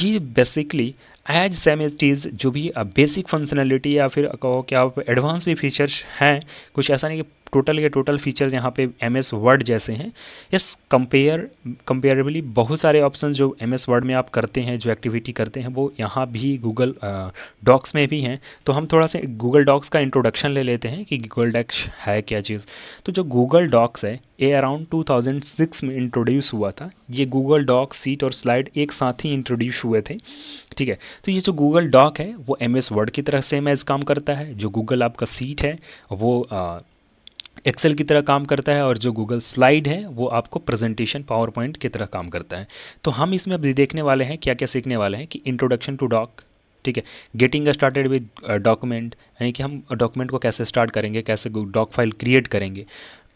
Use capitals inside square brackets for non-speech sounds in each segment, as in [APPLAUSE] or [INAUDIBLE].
ये basically as same as टीज़ जो भी बेसिक फंक्शनैलिटी या फिर कहो कि आप एडवांस भी फीचर्स हैं कुछ ऐसा नहीं कि टोटल के टोटल फीचर्स यहाँ पे एम एस वर्ड जैसे हैं यस कंपेयर कंपेरेबली बहुत सारे ऑप्शन जो एम एस वर्ड में आप करते हैं जो एक्टिविटी करते हैं वो यहाँ भी गूगल डॉक्स में भी हैं तो हम थोड़ा सा गूगल डॉक्स का इंट्रोडक्शन ले लेते हैं कि गूगल डॉक्स है क्या चीज़ तो जो गूगल डॉक्स है ये अराउंड 2006 में इंट्रोड्यूस हुआ था ये गूगल डॉक सीट और स्लाइड एक साथ ही इंट्रोड्यूस हुए थे ठीक है तो ये जो गूगल डॉक है वो एम एस वर्ड की तरह सेम एज काम करता है जो गूगल आपका सीट है वो एक्सेल की तरह काम करता है और जो गूगल स्लाइड है वो आपको प्रेजेंटेशन पावर पॉइंट की तरह काम करता है तो हम इसमें अभी देखने वाले हैं क्या क्या सीखने वाले हैं कि इंट्रोडक्शन टू डॉक ठीक है गेटिंग स्टार्टेड विद डॉक्यूमेंट यानी कि हम डॉक्यूमेंट को कैसे स्टार्ट करेंगे कैसे डॉक फाइल क्रिएट करेंगे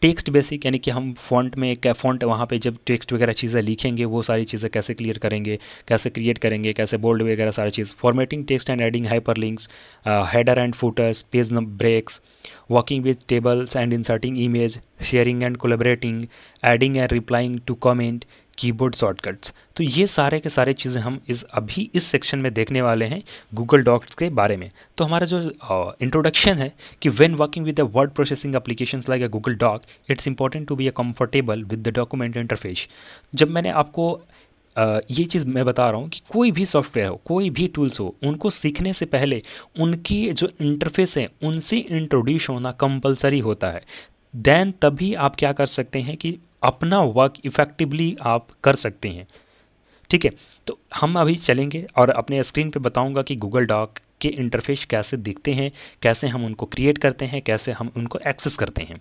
टेक्स्ट बेसिक यानी कि हम फॉन्ट में एक फॉन्ट वहाँ पे जब टेक्स्ट वगैरह चीज़ें लिखेंगे वो सारी चीज़ें कैसे क्लियर करेंगे कैसे क्रिएट करेंगे कैसे बोल्ड वगैरह सारी चीज़ formatting text and adding hyperlinks header and footers page breaks working with tables and inserting image sharing and collaborating adding and replying to comment keyboard shortcuts तो ये सारे के सारे चीज़ें हम इस अभी इस सेक्शन में देखने वाले हैं गूगल डॉक्स के बारे में तो हमारा जो इंट्रोडक्शन है कि when working with the word processing applications like a Google doc it's important to be a comfortable with the document interface जब मैंने आपको Uh, ये चीज़ मैं बता रहा हूँ कि कोई भी सॉफ्टवेयर हो कोई भी टूल्स हो उनको सीखने से पहले उनकी जो इंटरफेस है उनसे इंट्रोड्यूस होना कंपलसरी होता है देन तभी आप क्या कर सकते हैं कि अपना वर्क इफ़ेक्टिवली आप कर सकते हैं ठीक है तो हम अभी चलेंगे और अपने स्क्रीन पे बताऊंगा कि गूगल डॉक के इंटरफेस कैसे दिखते हैं कैसे हम उनको क्रिएट करते हैं कैसे हम उनको एक्सेस करते हैं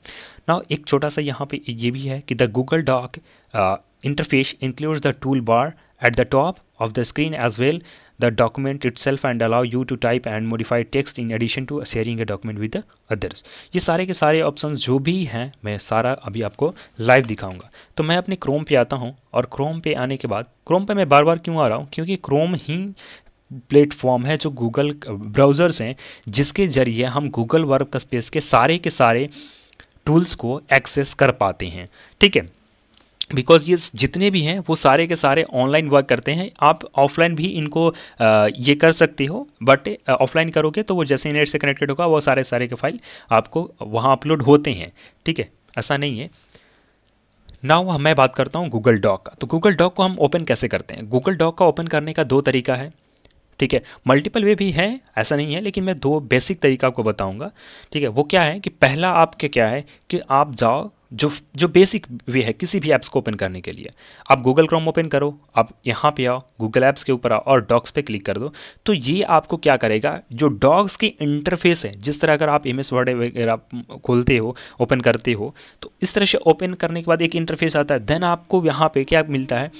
ना एक छोटा सा यहाँ पे ये भी है कि the Google doc interface includes the toolbar at the top of the screen as well the document itself and allow you to type and modify text in addition to sharing a document with the others ये सारे के सारे options जो भी हैं मैं सारा अभी आपको लाइव दिखाऊंगा तो मैं अपने क्रोम पे आता हूँ और क्रोम पे आने के बाद क्रोम पे मैं बार बार क्यों आ रहा हूँ क्योंकि क्रोम ही प्लेटफॉर्म है जो गूगल ब्राउज़र्स हैं जिसके ज़रिए हम गूगल वर्क स्पेस के सारे के सारे टूल्स को एक्सेस कर पाते हैं ठीक है बिकॉज ये जितने भी हैं वो सारे के सारे ऑनलाइन वर्क करते हैं आप ऑफलाइन भी इनको आ, ये कर सकते हो बट ऑफलाइन करोगे तो वो जैसे नेट से कनेक्टेड होगा वो सारे सारे के फाइल आपको वहाँ अपलोड होते हैं ठीक है ऐसा नहीं है ना वो मैं बात करता हूँ गूगल डॉक का तो गूगल डॉक को हम ओपन कैसे करते हैं गूगल डॉक का ओपन करने का दो तरीका है ठीक है मल्टीपल वे भी हैं ऐसा नहीं है लेकिन मैं दो बेसिक तरीका आपको बताऊंगा ठीक है वो क्या है कि पहला आपके क्या है कि आप जाओ जो जो बेसिक वे है किसी भी ऐप्स को ओपन करने के लिए आप गूगल क्रोम ओपन करो आप यहाँ पे आओ गूगल ऐप्स के ऊपर आओ और डॉक्स पे क्लिक कर दो तो ये आपको क्या करेगा जो डॉक्स की इंटरफेस है जिस तरह अगर आप एम एस वर्ड वगैरह खोलते हो ओपन करते हो तो इस तरह से ओपन करने के बाद एक इंटरफेस आता है देन आपको यहाँ पर क्या मिलता है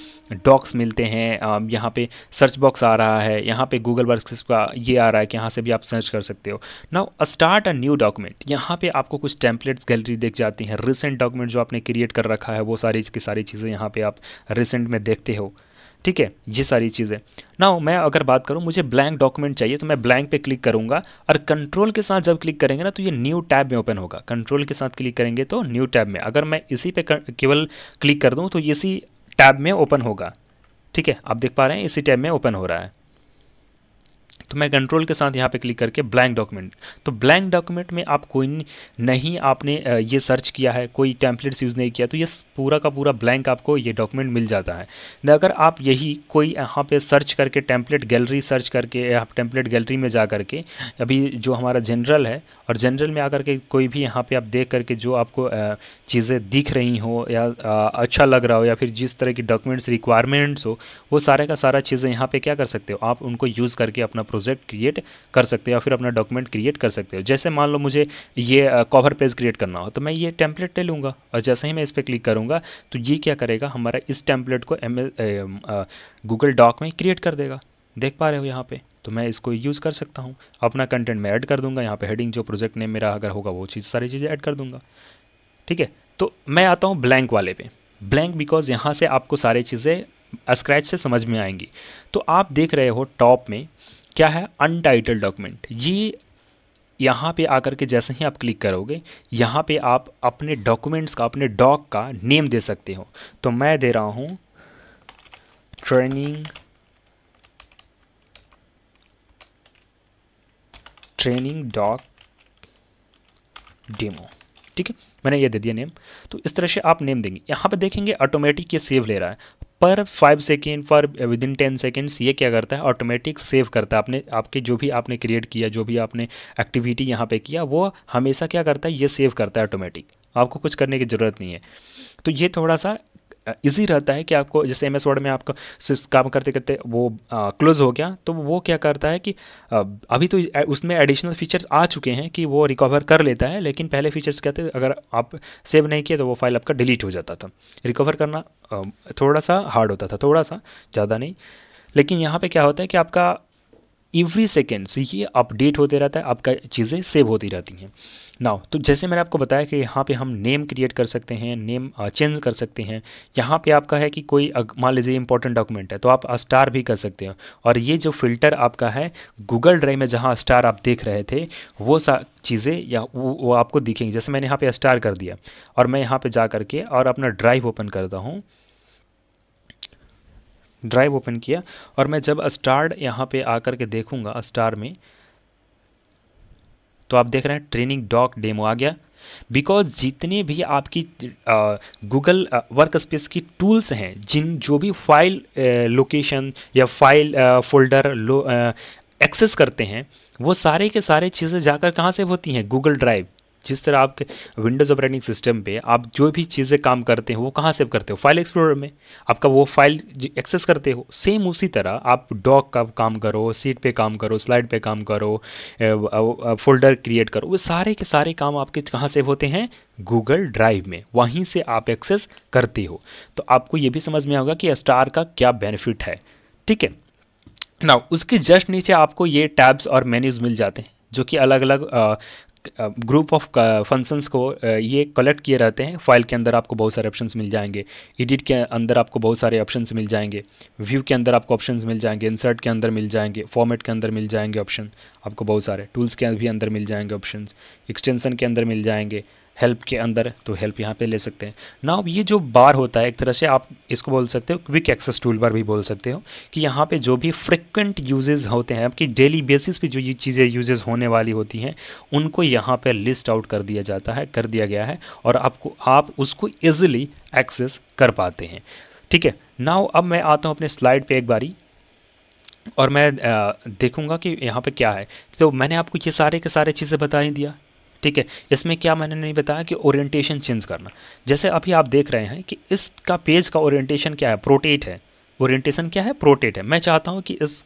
डॉक्स मिलते हैं यहाँ पर सर्च बॉक्स आ रहा है यहाँ पर गूगल वर्क का ये आ रहा है कि यहाँ से भी आप सर्च कर सकते हो now start a new document यहाँ पर आपको कुछ टेम्पलेट्स गैलरी देख जाती हैं रिसेंट रिसेंट डॉक्यूमेंट जो आपने क्रिएट कर रखा है वो सारी की सारी चीज़ें यहाँ पे आप रिसेंट में देखते हो ठीक है ये सारी चीज़ें ना मैं अगर बात करूँ मुझे ब्लैंक डॉक्यूमेंट चाहिए तो मैं ब्लैंक पे क्लिक करूँगा और कंट्रोल के साथ जब क्लिक करेंगे ना तो ये न्यू टैब में ओपन होगा कंट्रोल के साथ क्लिक करेंगे तो न्यू टैब में अगर मैं इसी पे केवल क्लिक कर दूँ तो इसी टैब में ओपन होगा ठीक है आप देख पा रहे हैं इसी टैब में ओपन हो रहा है तो मैं कंट्रोल के साथ यहाँ पे क्लिक करके ब्लैंक डॉक्यूमेंट तो ब्लैंक डॉक्यूमेंट में आप कोई नहीं आपने ये सर्च किया है कोई टैंपलेट्स यूज़ नहीं किया तो ये पूरा का पूरा ब्लैंक आपको ये डॉक्यूमेंट मिल जाता है अगर आप यही कोई यहाँ पर सर्च करके टेम्पलेट गैलरी सर्च करके आप टेम्पलेट गैलरी में जा करके अभी जो हमारा जनरल है और जनरल में आकर के कोई भी यहाँ पर आप देख करके जो आपको चीज़ें दिख रही हो या अच्छा लग रहा हो या फिर जिस तरह की डॉक्यूमेंट्स रिक्वायरमेंट्स हो वो सारे का सारा चीज़ें यहाँ पर क्या कर सकते हो आप उनको यूज़ करके अपना प्रोजेक्ट क्रिएट कर सकते हो या फिर अपना डॉक्यूमेंट क्रिएट कर सकते हो जैसे मान लो मुझे ये कवर पेज क्रिएट करना हो तो मैं ये टेम्पलेट ले लूँगा और जैसे ही मैं इस पर क्लिक करूँगा तो ये क्या करेगा हमारा इस टेम्पलेट को एम गूगल डॉक में क्रिएट कर देगा देख पा रहे हो यहाँ पे तो मैं इसको यूज़ कर सकता हूँ अपना कंटेंट मैं ऐड कर दूंगा यहाँ पे हेडिंग जो प्रोजेक्ट नेम मेरा अगर होगा वो चीज़ सारी चीज़ें ऐड कर दूंगा ठीक है तो मैं आता हूँ ब्लैंक वाले पे ब्लैंक बिकॉज यहाँ से आपको सारी चीज़ें स्क्रैच से समझ में आएंगी तो आप देख रहे हो टॉप में क्या है अनटाइटल डॉक्यूमेंट ये यहाँ पे आकर के जैसे ही आप क्लिक करोगे यहाँ पे आप अपने डॉक्यूमेंट्स का अपने डॉक का नेम दे सकते हो तो मैं दे रहा हूँ ट्रेनिंग ट्रेनिंग डॉक डेमो ठीक है मैंने ये दे दिया नेम तो इस तरह से आप नेम देंगे यहाँ पे देखेंगे ऑटोमेटिक ये सेव ले रहा है पर फाइव सेकेंड पर विद इन टेन सेकेंड्स ये क्या करता है ऑटोमेटिक सेव करता है आपने आपके जो भी आपने क्रिएट किया जो भी आपने एक्टिविटी यहाँ पे किया वो हमेशा क्या करता है ये सेव करता है ऑटोमेटिक आपको कुछ करने की ज़रूरत नहीं है तो ये थोड़ा सा ईजी रहता है कि आपको जैसे एम एस वर्ड में आपको काम करते करते वो क्लोज हो गया तो वो क्या करता है कि आ, अभी तो उसमें एडिशनल फीचर्स आ चुके हैं कि वो रिकवर कर लेता है लेकिन पहले फीचर्स क्या थे अगर आप सेव नहीं किए तो वो फाइल आपका डिलीट हो जाता था रिकवर करना थोड़ा सा हार्ड होता था थोड़ा सा ज़्यादा नहीं लेकिन यहाँ पे क्या होता है कि आपका एवरी सेकेंड ये अपडेट होते रहता है आपका चीज़ें सेव होती रहती हैं नाउ तो जैसे मैंने आपको बताया कि यहाँ पे हम नेम क्रिएट कर सकते हैं नेम चेंज कर सकते हैं यहाँ पे आपका है कि कोई मान लीजिए इंपॉर्टेंट डॉक्यूमेंट है तो आप स्टार भी कर सकते हैं और ये जो फिल्टर आपका है गूगल ड्राइव में जहाँ स्टार आप देख रहे थे वो सा चीज़ें या वो, वो आपको दिखेंगी जैसे मैंने यहाँ पर स्टार कर दिया और मैं यहाँ पर जा करके और अपना ड्राइव ओपन करता हूँ ड्राइव ओपन किया और मैं जब स्टार्ट यहाँ पे आकर के देखूँगा स्टार में तो आप देख रहे हैं ट्रेनिंग डॉक डेमो आ गया बिकॉज जितने भी आपकी गूगल वर्क स्पेस की टूल्स हैं जिन जो भी फाइल लोकेशन या फाइल फोल्डर एक्सेस करते हैं वो सारे के सारे चीज़ें जाकर कहाँ से होती हैं गूगल ड्राइव जिस तरह आपके विंडोज़ ऑपरेटिंग सिस्टम पे आप जो भी चीज़ें काम करते हो वो कहाँ सेव करते हो फाइल एक्सप्लोरर में आपका वो फाइल एक्सेस करते हो सेम उसी तरह आप डॉक का काम करो सीट पे काम करो स्लाइड पे काम करो फोल्डर क्रिएट करो वो सारे के सारे काम आपके कहाँ सेव होते हैं गूगल ड्राइव में वहीं से आप एक्सेस करते हो तो आपको ये भी समझ में आएगा कि स्टार का क्या बेनिफिट है ठीक है ना उसके जस्ट नीचे आपको ये टैब्स और मेन्यूज़ मिल जाते हैं जो कि अलग अलग ग्रुप ऑफ फंक्शंस को ये कलेक्ट किए रहते हैं फाइल के अंदर आपको बहुत सारे ऑप्शंस मिल जाएंगे एडिट के अंदर आपको बहुत सारे ऑप्शंस मिल जाएंगे व्यू के अंदर आपको ऑप्शंस मिल जाएंगे इंसर्ट के अंदर मिल जाएंगे फॉर्मेट के अंदर मिल जाएंगे ऑप्शन आपको बहुत सारे टूल्स के भी अंदर मिल जाएंगे ऑप्शन एक्सटेंसन के अंदर मिल जाएंगे हेल्प के अंदर तो हेल्प यहाँ पे ले सकते हैं ना ये जो बार होता है एक तरह से आप इसको बोल सकते हो क्विक एक्सेस टूल बार भी बोल सकते हो कि यहाँ पे जो भी फ्रिक्वेंट यूजेज होते हैं आपकी डेली बेसिस पे जो ये चीज़ें यूजेज होने वाली होती हैं उनको यहाँ पर लिस्ट आउट कर दिया जाता है कर दिया गया है और आपको आप उसको ईजिली एक्सेस कर पाते हैं ठीक है नाव अब मैं आता हूँ अपने स्लाइड पर एक बारी और मैं देखूंगा कि यहाँ पे क्या है तो मैंने आपको ये सारे के सारे चीज़ें बता ही दिया ठीक है इसमें क्या मैंने नहीं बताया कि ओरिएंटेशन चेंज करना जैसे अभी आप देख रहे हैं कि इसका पेज का ओरिएंटेशन क्या है प्रोटेट है ओरिएंटेशन क्या है प्रोटेट है मैं चाहता हूँ कि इस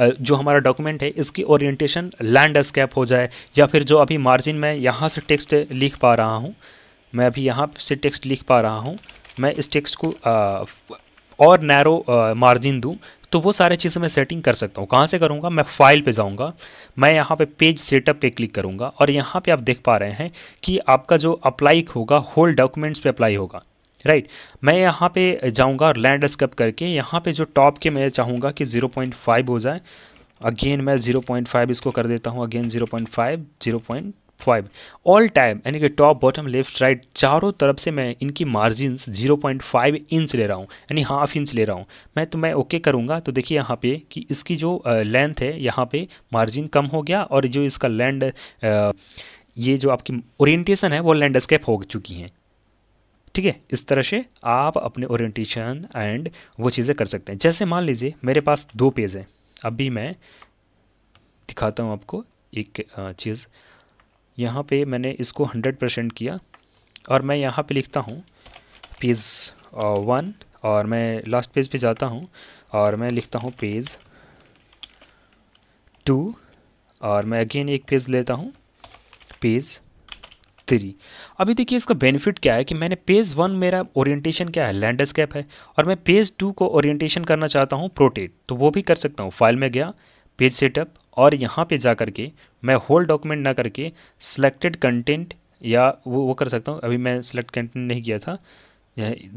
जो हमारा डॉक्यूमेंट है इसकी ओरिएंटेशन लैंडस्केप हो जाए या फिर जो अभी मार्जिन में यहाँ से टेक्स्ट लिख पा रहा हूँ मैं अभी यहाँ से टेक्स्ट लिख पा रहा हूँ मैं इस टेक्स्ट को आ, और नैरो मार्जिन दूँ तो वो सारे चीज़ें मैं सेटिंग कर सकता हूँ कहाँ से करूँगा मैं फाइल पे जाऊँगा मैं यहाँ पे पेज सेटअप पे क्लिक करूँगा और यहाँ पे आप देख पा रहे हैं कि आपका जो अप्लाई होगा होल डॉक्यूमेंट्स पे अप्लाई होगा राइट right. मैं यहाँ पे जाऊँगा और स्कप करके यहाँ पे जो टॉप के मैं चाहूँगा कि ज़ीरो हो जाए अगेन मैं ज़ीरो इसको कर देता हूँ again zero point five all time यानी कि टॉप बॉटम लेफ्ट राइट चारों तरफ से मैं इनकी margin zero point five inch ले रहा हूँ यानी हाफ इंच ले रहा हूँ मैं तो मैं ओके करूँगा तो देखिए यहाँ पे कि इसकी जो लेंथ है यहाँ पे मार्जिन कम हो गया और जो इसका लैंड ये जो आपकी ओरिएंटेशन है वो लैंडस्केप हो चुकी हैं ठीक है इस तरह से आप अपने ओरिएंटेशन एंड वो चीज़ें कर सकते हैं जैसे मान लीजिए मेरे पास दो पेज हैं अभी मैं दिखाता हूँ आपको एक चीज़ यहाँ पे मैंने इसको हंड्रेड परसेंट किया और मैं यहाँ पे लिखता हूँ पेज वन uh, और मैं लास्ट पेज पे जाता हूँ और मैं लिखता हूँ पेज टू और मैं अगेन एक पेज लेता हूँ पेज थ्री अभी देखिए इसका बेनिफिट क्या है कि मैंने पेज वन मेरा ओरिएंटेशन क्या है लैंडस्केप है और मैं पेज टू को ओरिएंटेशन करना चाहता हूँ प्रोटेट तो वो भी कर सकता हूँ फाइल में गया पेज सेटअप और यहाँ पे जा कर के मैं होल डॉक्यूमेंट ना करके सिलेक्टेड कंटेंट या वो वो कर सकता हूँ अभी मैं सिलेक्ट कंटेंट नहीं किया था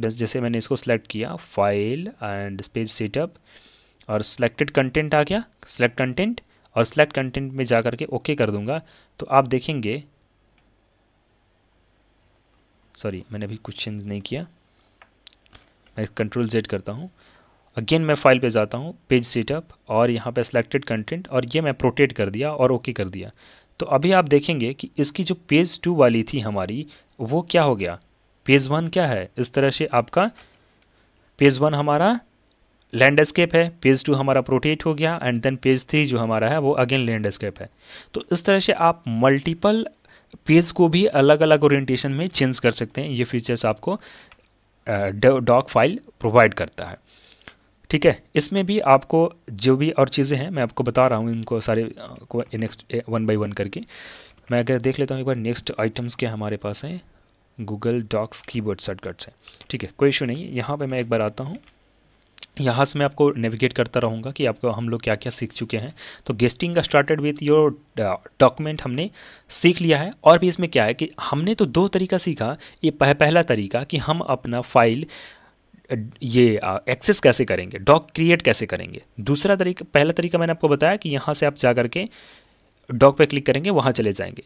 बस जैसे मैंने इसको सिलेक्ट किया फाइल एंड पेज सेटअप और सिलेक्टेड कंटेंट आ गया सिलेक्ट कंटेंट और सिलेक्ट कंटेंट में जा करके ओके okay कर दूंगा तो आप देखेंगे सॉरी मैंने अभी कुछ चेंज नहीं किया मैं कंट्रोल जेड करता हूँ अगेन मैं फाइल पे जाता हूँ पेज सेटअप और यहाँ पे सिलेक्टेड कंटेंट और ये मैं प्रोटेट कर दिया और ओके okay कर दिया तो अभी आप देखेंगे कि इसकी जो पेज टू वाली थी हमारी वो क्या हो गया पेज वन क्या है इस तरह से आपका पेज वन हमारा लैंडस्केप है पेज टू हमारा प्रोटेट हो गया एंड देन पेज थ्री जो हमारा है वो अगेन लैंडस्केप है तो इस तरह से आप मल्टीपल पेज को भी अलग अलग ओरिएंटेशन में चेंज कर सकते हैं ये फीचर्स आपको डॉक फाइल प्रोवाइड करता है ठीक है इसमें भी आपको जो भी और चीज़ें हैं मैं आपको बता रहा हूँ इनको सारे को नेक्स्ट वन बाई वन करके मैं अगर देख लेता हूँ एक बार नेक्स्ट आइटम्स के हमारे पास हैं गूगल डॉक्स कीबोर्ड शॉर्टकट्स हैं ठीक है कोई इशू नहीं यहाँ पे मैं एक बार आता हूँ यहाँ से मैं आपको नेविगेट करता रहूँगा कि आपको हम लोग क्या क्या सीख चुके हैं तो गेस्टिंग का स्टार्टेड विथ योर डॉक्यूमेंट हमने सीख लिया है और भी इसमें क्या है कि हमने तो दो तरीका सीखा ये पह, पहला तरीका कि हम अपना फाइल ये एक्सेस कैसे करेंगे डॉक क्रिएट कैसे करेंगे दूसरा तरीका पहला तरीका मैंने आपको बताया कि यहाँ से आप जा करके डॉक पे क्लिक करेंगे वहाँ चले जाएंगे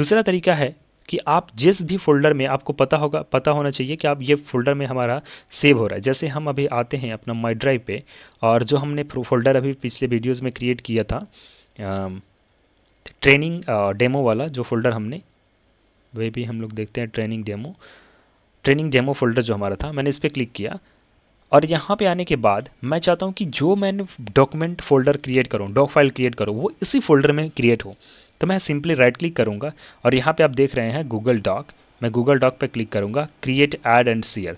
दूसरा तरीका है कि आप जिस भी फोल्डर में आपको पता होगा पता होना चाहिए कि आप ये फोल्डर में हमारा सेव हो रहा है जैसे हम अभी आते हैं अपना माई ड्राइव पर और जो हमने फोल्डर अभी पिछले वीडियोज़ में क्रिएट किया था ट्रेनिंग डेमो वाला जो फोल्डर हमने वे भी हम लोग देखते हैं training demo training demo folder जो हमारा था मैंने इस पर क्लिक किया और यहाँ पे आने के बाद मैं चाहता हूँ कि जो मैंने डॉक्यूमेंट फोल्डर क्रिएट करूँ डॉक फाइल क्रिएट करूँ वो इसी फोल्डर में क्रिएट हो तो मैं सिंपली राइट क्लिक करूँगा और यहाँ पे आप देख रहे हैं गूगल डॉक मैं गूगल डॉक पे क्लिक करूँगा क्रिएट ऐड एंड शेयर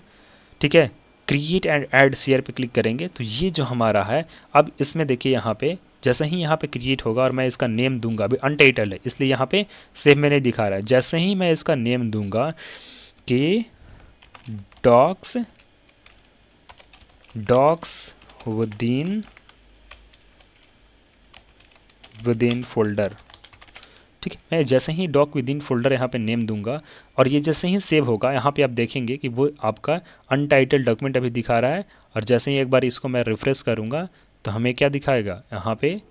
ठीक है क्रिएट एंड ऐड शेयर पे क्लिक करेंगे तो ये जो हमारा है अब इसमें देखिए यहाँ पर जैसे ही यहाँ पे क्रिएट होगा और मैं इसका नेम दूंगा अभी अनटाइटल है इसलिए यहाँ पे सेव में नहीं दिखा रहा है जैसे ही मैं इसका नेम दूंगा कि docs docs within within folder ठीक है मैं जैसे ही डॉक विद इन फोल्डर यहाँ पे नेम दूंगा और ये जैसे ही सेव होगा यहाँ पे आप देखेंगे कि वो आपका अनटाइटल डॉक्यूमेंट अभी दिखा रहा है और जैसे ही एक बार इसको मैं रिफ्रेश करूँगा तो हमें क्या दिखाएगा यहाँ पे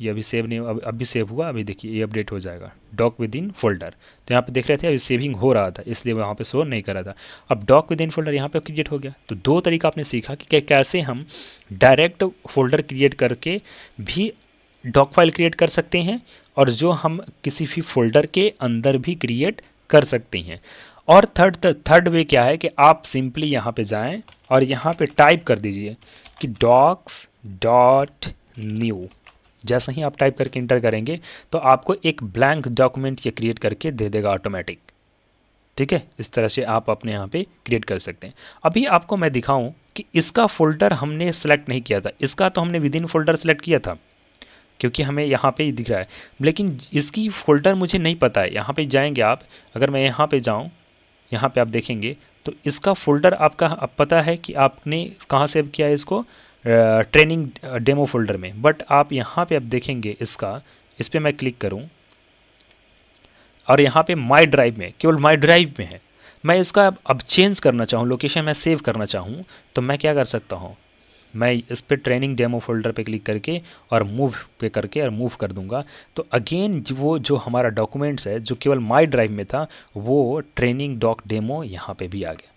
ये अभी सेव नहीं अब अभी सेव हुआ अभी देखिए ये अपडेट हो जाएगा डॉक विद इन फोल्डर तो यहाँ पे देख रहे थे अभी सेविंग हो रहा था इसलिए वहाँ पे शो नहीं कर रहा था अब डॉक विद इन फोल्डर यहाँ पे क्रिएट हो गया तो दो तरीका आपने सीखा कि कैसे हम डायरेक्ट फोल्डर क्रिएट करके भी डॉक फाइल क्रिएट कर सकते हैं और जो हम किसी भी फोल्डर के अंदर भी क्रिएट कर सकते हैं और थर्ड थर्ड वे क्या है कि आप सिंपली यहाँ पर जाएँ और यहाँ पर टाइप कर दीजिए कि डॉक्स डॉट न्यू जैसे ही आप टाइप करके इंटर करेंगे तो आपको एक ब्लैंक डॉक्यूमेंट ये क्रिएट करके दे देगा ऑटोमेटिक ठीक है इस तरह से आप अपने यहाँ पे क्रिएट कर सकते हैं अभी आपको मैं दिखाऊं कि इसका फोल्डर हमने सेलेक्ट नहीं किया था इसका तो हमने विद इन फोल्डर सेलेक्ट किया था क्योंकि हमें यहाँ पे ही दिख रहा है लेकिन इसकी फोल्डर मुझे नहीं पता है यहाँ पे जाएंगे आप अगर मैं यहाँ पे जाऊँ यहाँ पे आप देखेंगे तो इसका फोल्डर आपका अब पता है कि आपने कहाँ सेव किया है इसको ट्रेनिंग डेमो फोल्डर में बट आप यहाँ पे आप देखेंगे इसका इस पर मैं क्लिक करूँ और यहाँ पे माई ड्राइव में केवल माई ड्राइव में है मैं इसका अब चेंज करना चाहूँ लोकेशन मैं सेव करना चाहूँ तो मैं क्या कर सकता हूँ मैं इस पर ट्रेनिंग डेमो फोल्डर पे क्लिक करके और मूव पे करके और मूव कर दूंगा तो अगेन वो जो हमारा डॉक्यूमेंट्स है जो केवल माई ड्राइव में था वो ट्रेनिंग डॉक डेमो यहाँ पे भी आ गया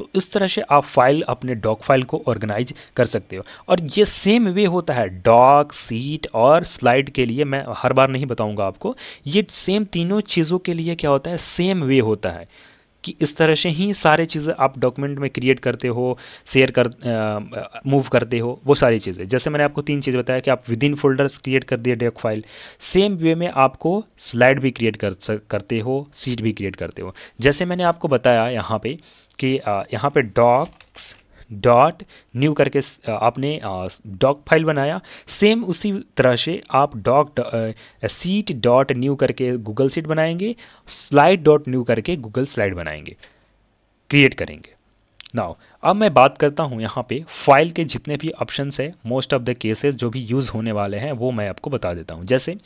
तो इस तरह से आप फाइल अपने डॉक फाइल को ऑर्गेनाइज कर सकते हो और ये सेम वे होता है डॉक सीट और स्लाइड के लिए मैं हर बार नहीं बताऊंगा आपको ये सेम तीनों चीज़ों के लिए क्या होता है सेम वे होता है कि इस तरह से ही सारे चीज़ें आप डॉक्यूमेंट में क्रिएट करते हो शेयर कर मूव करते हो वो सारी चीज़ें जैसे मैंने आपको तीन चीज़ बताया कि आप विद इन फोल्डर्स क्रिएट कर दिए डेक फाइल सेम वे में आपको स्लाइड भी क्रिएट कर करते हो सीट भी क्रिएट करते हो जैसे मैंने आपको बताया यहाँ पर कि यहाँ पे डॉक्स डॉट न्यू करके आपने डॉक फाइल बनाया सेम उसी तरह से आप डॉक सीट डॉट न्यू करके गूगल सीट बनाएंगे स्लाइड डॉट न्यू करके गूगल स्लाइड बनाएंगे क्रिएट करेंगे नाउ अब मैं बात करता हूँ यहाँ पे फाइल के जितने भी ऑप्शंस है मोस्ट ऑफ द केसेस जो भी यूज़ होने वाले हैं वो मैं आपको बता देता हूँ जैसे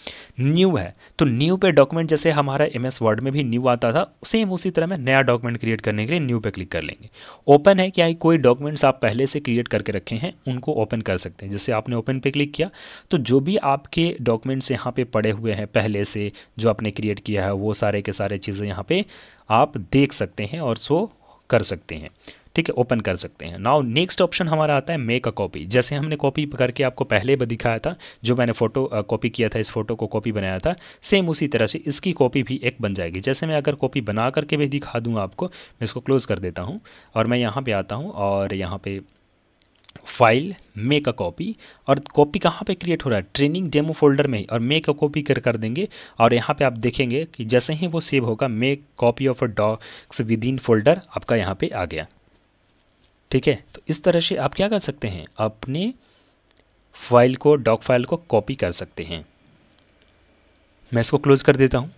न्यू है तो न्यू पे डॉक्यूमेंट जैसे हमारा एम एस वर्ड में भी न्यू आता था सेम उसी तरह मैं नया डॉक्यूमेंट क्रिएट करने के लिए न्यू पे क्लिक कर लेंगे ओपन है क्या कोई डॉक्यूमेंट्स आप पहले से क्रिएट करके रखे हैं उनको ओपन कर सकते हैं जैसे आपने ओपन पे क्लिक किया तो जो भी आपके डॉक्यूमेंट्स यहाँ पे पड़े हुए हैं पहले से जो आपने क्रिएट किया है वो सारे के सारे चीज़ें यहाँ पे आप देख सकते हैं और सो कर सकते हैं ठीक है ओपन कर सकते हैं नाउ नेक्स्ट ऑप्शन हमारा आता है मेक अ कॉपी जैसे हमने कॉपी करके आपको पहले भी दिखाया था जो मैंने फोटो कॉपी किया था इस फोटो को कॉपी बनाया था सेम उसी तरह से इसकी कॉपी भी एक बन जाएगी जैसे मैं अगर कॉपी बना करके भी दिखा दूँ आपको मैं इसको क्लोज़ कर देता हूँ और मैं यहाँ पर आता हूँ और यहाँ पर फाइल मेक अ कॉपी और कॉपी कहाँ पे क्रिएट हो रहा है ट्रेनिंग डेमो फोल्डर में ही और मेक अ कॉपी कर कर देंगे और यहाँ पे आप देखेंगे कि जैसे ही वो सेव होगा make copy of a docs within folder आपका यहाँ पे आ गया ठीक है तो इस तरह से आप क्या कर सकते हैं अपने फाइल को डॉक फाइल को कॉपी कर सकते हैं मैं इसको क्लोज़ कर देता हूँ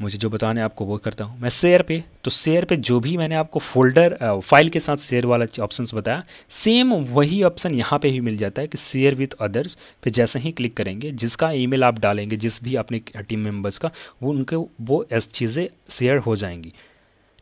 मुझे जो बताने आपको वो करता हूँ मैं शेयर पे तो शेयर पे जो भी मैंने आपको फोल्डर फाइल के साथ शेयर वाला ऑप्शन बताया सेम वही ऑप्शन यहाँ पे भी मिल जाता है कि शेयर विथ अदर्स पे जैसे ही क्लिक करेंगे जिसका ईमेल आप डालेंगे जिस भी अपने टीम मेम्बर्स का वो उनके वो चीज़ें शेयर हो जाएंगी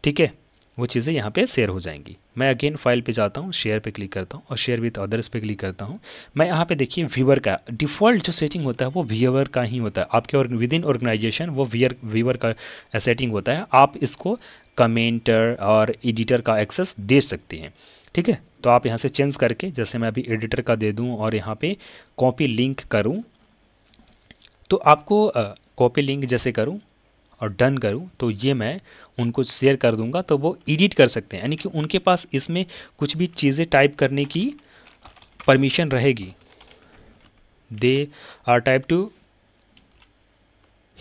ठीक है वो चीज़ें यहाँ पे शेयर हो जाएंगी मैं अगेन फाइल पे जाता हूँ शेयर पे क्लिक करता हूँ और शेयर विथ अदर्स पे क्लिक करता हूँ मैं यहाँ पे देखिए व्यूअर का डिफ़ॉल्ट जो सेटिंग होता है वो व्यूवर का ही होता है आपके और विद इन ऑर्गेनाइजेशन वो व्यूअर व्यूवर का सेटिंग होता है आप इसको कमेंटर और एडिटर का एक्सेस दे सकते हैं ठीक है तो आप यहाँ से चेंज करके जैसे मैं अभी एडिटर का दे दूँ और यहाँ पर कॉपी लिंक करूँ तो आपको कॉपी लिंक जैसे करूँ और डन करूँ तो ये मैं उनको शेयर कर दूँगा तो वो एडिट कर सकते हैं यानी कि उनके पास इसमें कुछ भी चीज़ें टाइप करने की परमिशन रहेगी they are type to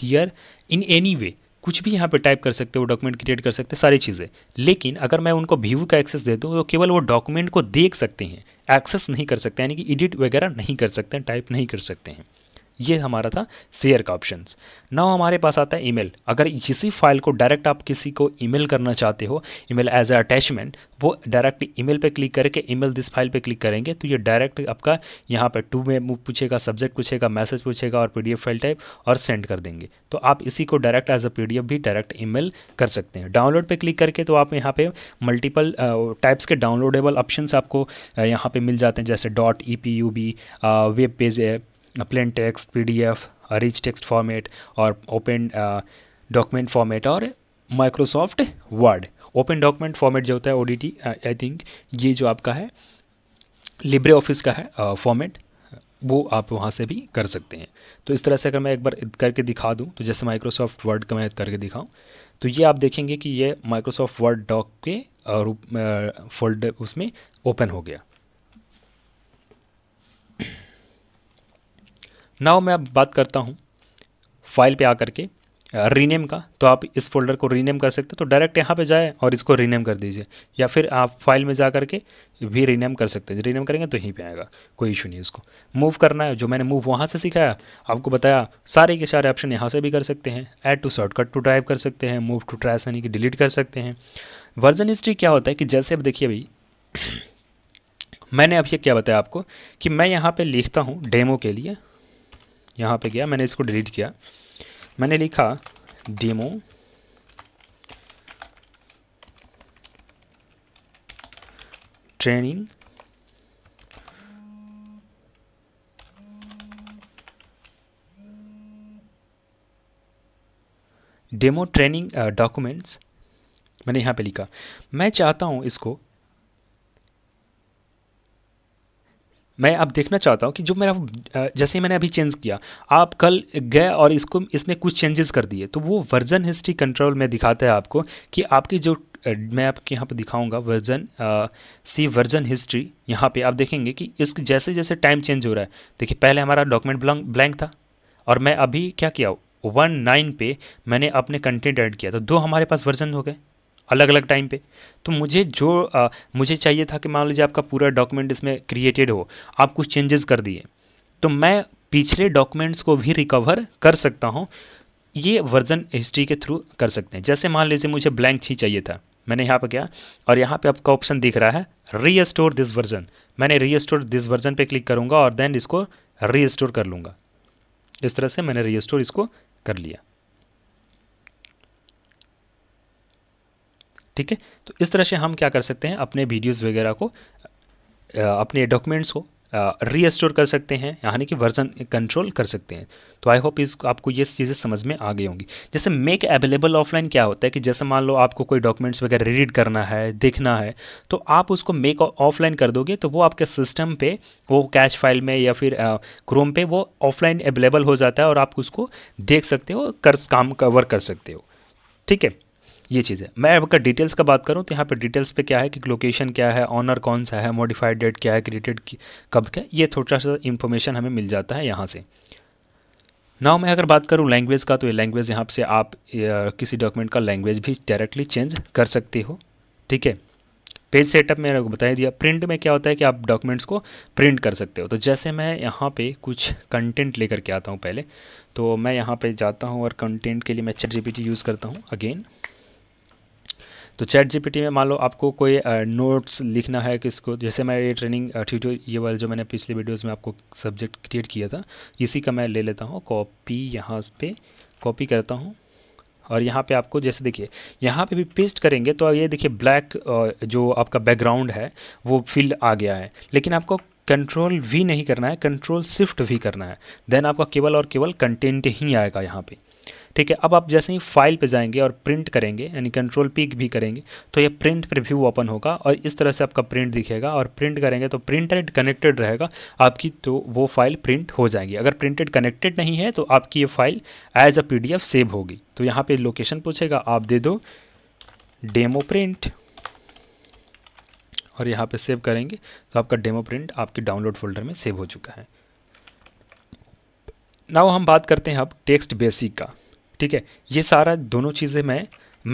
here in any way कुछ भी यहाँ पे टाइप कर सकते हो डॉक्यूमेंट क्रिएट कर सकते हैं सारी चीज़ें लेकिन अगर मैं उनको व्यू का एक्सेस दे दूँ तो केवल वो डॉक्यूमेंट को देख सकते हैं एक्सेस नहीं कर सकते यानी कि एडिट वगैरह नहीं कर सकते हैं टाइप नहीं कर सकते हैं ये हमारा था शेयर का ऑप्शन नाउ हमारे पास आता है ईमेल अगर इसी फाइल को डायरेक्ट आप किसी को ईमेल करना चाहते हो ईमेल एज ए अटैचमेंट वो डायरेक्ट ईमेल पे क्लिक करके ईमेल दिस फाइल पे क्लिक करेंगे तो ये डायरेक्ट आपका यहाँ पर टू में पूछेगा सब्जेक्ट पूछेगा मैसेज पूछेगा और पी फाइल टाइप और सेंड कर देंगे तो आप इसी को डायरेक्ट एज अ पी भी डायरेक्ट ईमेल कर सकते हैं डाउनलोड पर क्लिक करके तो आप यहाँ पर मल्टीपल टाइप्स के डाउनलोडेबल ऑप्शन आपको uh, यहाँ पर मिल जाते हैं जैसे dot E P U B web page plain text PDF rich text format और ओपन डॉक्यूमेंट फॉर्मेट और Microsoft Word open document format जो होता है ओ आई थिंक ये जो आपका है लिब्रे ऑफिस का है फॉर्मेट uh, वो आप वहाँ से भी कर सकते हैं तो इस तरह से अगर मैं एक बार करके दिखा दूँ तो जैसे माइक्रोसॉफ्ट वर्ड का मैं करके दिखाऊँ तो ये आप देखेंगे कि ये माइक्रोसॉफ्ट वर्ड डॉक के uh, रूप फोल्डर uh, उसमें ओपन हो गया नाव मैं अब बात करता हूँ फाइल पे आकर के रीनेम uh, का तो आप इस फोल्डर को रीनेम कर सकते हो तो डायरेक्ट यहाँ पे जाए और इसको रीनेम कर दीजिए या फिर आप फाइल में जा करके भी रीनेम कर सकते हैं रीनेम करेंगे तो यहीं पे आएगा कोई इशू नहीं उसको मूव करना है जो मैंने मूव वहाँ से सिखाया आपको बताया सारे के सारे ऑप्शन यहाँ से भी कर सकते हैं add to shortcut to drive कर सकते हैं मूव टू ट्रैस यानी कि डिलीट कर सकते हैं वर्जन हिस्ट्री क्या होता है कि जैसे अब देखिए भाई [CLEARS THROAT] मैंने अभी क्या बताया आपको कि मैं यहाँ पर लिखता हूँ डेमो के लिए यहाँ पे गया मैंने इसको डिलीट किया मैंने लिखा demo training demo training documents मैंने यहाँ पे लिखा मैं चाहता हूँ इसको मैं अब देखना चाहता हूँ कि जो मेरा जैसे ही मैंने अभी चेंज किया आप कल गए और इसको इसमें कुछ चेंजेस कर दिए तो वो वर्जन हिस्ट्री कंट्रोल में दिखाता है आपको कि आपकी जो मैं आपके यहाँ पर दिखाऊंगा वर्जन सी वर्जन हिस्ट्री यहाँ पे आप देखेंगे कि इस जैसे जैसे टाइम चेंज हो रहा है देखिए पहले हमारा डॉक्यूमेंट ब्लैंक ब्लैंक था और मैं अभी क्या किया वन नाइन पे मैंने अपने कंटेंट ऐड किया तो दो हमारे पास वर्जन हो गए अलग अलग टाइम पे तो मुझे जो आ, मुझे चाहिए था कि मान लीजिए आपका पूरा डॉक्यूमेंट इसमें क्रिएटेड हो आप कुछ चेंजेस कर दिए तो मैं पिछले डॉक्यूमेंट्स को भी रिकवर कर सकता हूँ ये वर्जन हिस्ट्री के थ्रू कर सकते हैं जैसे मान लीजिए मुझे ब्लैंक ही चाहिए था मैंने यहाँ पर किया और यहाँ पर आपका ऑप्शन दिख रहा है री दिस वर्जन मैंने री दिस वर्जन पर क्लिक करूँगा और देन इसको री स्टोर कर लूँगा इस तरह से मैंने री इसको कर लिया ठीक है तो इस तरह से हम क्या कर सकते हैं अपने वीडियोज़ वगैरह को अपने डॉक्यूमेंट्स को रीस्टोर कर सकते हैं यानी कि वर्जन कंट्रोल कर सकते हैं तो आई होप इस आपको ये चीज़ें समझ में आ गई होंगी जैसे मेक अवेलेबल ऑफलाइन क्या होता है कि जैसे मान लो आपको कोई डॉक्यूमेंट्स वगैरह रीड करना है देखना है तो आप उसको मेक ऑफलाइन कर दोगे तो वो आपके सिस्टम पे वो कैश फाइल में या फिर क्रोम पे वो ऑफलाइन अवेलेबल हो जाता है और आप उसको देख सकते हो कर काम कवर कर सकते हो ठीक है ये चीज़ है मैं अगर डिटेल्स का बात करूँ तो यहाँ पर डिटेल्स पर क्या है कि लोकेशन क्या है ऑनर कौन सा है मॉडिफाइड डेट क्या है क्रिएटेड कब क्या ये थोड़ा सा इन्फॉर्मेशन हमें मिल जाता है यहाँ से नाउ मैं अगर बात करूँ लैंग्वेज का तो ये लैंग्वेज यहाँ से आप किसी डॉक्यूमेंट का लैंग्वेज भी डायरेक्टली चेंज कर सकते हो ठीक है पेज सेटअप मैंने आपको बताया दिया प्रिंट में क्या होता है कि आप डॉक्यूमेंट्स को प्रिंट कर सकते हो तो जैसे मैं यहाँ पे कुछ कंटेंट लेकर के आता हूँ पहले तो मैं यहाँ पे जाता हूँ और कंटेंट के लिए मैं चैट जीपीटी यूज़ करता हूँ अगेन तो चैट जीपीटी में मान लो आपको कोई नोट्स लिखना है किसको जैसे मैं ये ट्रेनिंग ट्यूटो ये वाला जो मैंने पिछले वीडियोस में आपको सब्जेक्ट क्रिएट किया था इसी का मैं ले लेता हूँ कॉपी यहाँ पे कॉपी करता हूँ और यहाँ पे आपको जैसे देखिए यहाँ पे भी पेस्ट करेंगे तो ये देखिए ब्लैक जो आपका बैकग्राउंड है वो फील्ड आ गया है लेकिन आपको कंट्रोल भी नहीं करना है कंट्रोल शिफ्ट भी करना है देन आपका केवल और केवल कंटेंट ही आएगा यहाँ पे ठीक है अब आप जैसे ही फाइल पे जाएंगे और प्रिंट करेंगे यानी कंट्रोल पिक भी करेंगे तो ये प्रिंट प्रिव्यू ओपन होगा और इस तरह से आपका प्रिंट दिखेगा और प्रिंट करेंगे तो प्रिंटेड कनेक्टेड रहेगा आपकी तो वो फाइल प्रिंट हो जाएगी अगर प्रिंटेड कनेक्टेड नहीं है तो आपकी ये file as a P save होगी तो यहाँ पर लोकेशन पूछेगा आप दे दो डेमो प्रिंट और यहाँ पे सेव करेंगे तो आपका डेमो प्रिंट आपके डाउनलोड फोल्डर में सेव हो चुका है नाउ हम बात करते हैं अब टेक्स्ट बेसिक का ठीक है ये सारा दोनों चीज़ें मैं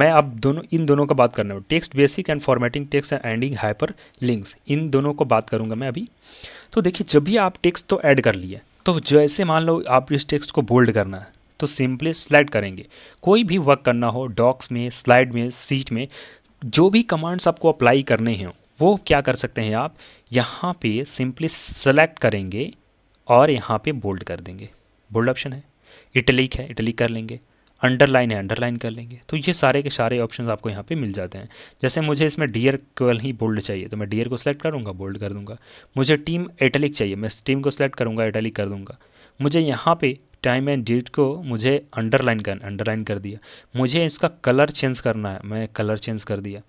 मैं अब दोनों इन दोनों का बात करना हूँ text basic and formatting text and ending hyperlinks इन दोनों को बात करूंगा मैं अभी तो देखिए जब भी आप टेक्स्ट तो ऐड कर लिए तो जैसे मान लो आप इस टेक्स्ट को बोल्ड करना है तो सिंपली स्लाइड करेंगे कोई भी वर्क करना हो डॉक्स में स्लाइड में सीट में जो भी कमांड्स आपको अप्लाई करने हैं वो क्या कर सकते हैं आप यहाँ पे सिंपली सेलेक्ट करेंगे और यहाँ पे बोल्ड कर देंगे बोल्ड ऑप्शन है इटलिक है इटलिक कर लेंगे अंडरलाइन है अंडरलाइन कर लेंगे तो ये सारे के सारे ऑप्शन आपको यहाँ पे मिल जाते हैं जैसे मुझे इसमें डियर केवल ही बोल्ड चाहिए तो मैं डियर को सिलेक्ट करूँगा बोल्ड कर दूँगा मुझे टीम एटलिक चाहिए मैं टीम को सिलेक्ट करूँगा एटलिक कर दूँगा मुझे यहाँ पर टाइम एंड डेट को मुझे अंडरलाइन कर अंडरलाइन कर दिया मुझे इसका कलर चेंज करना है मैं कलर चेंज कर दिया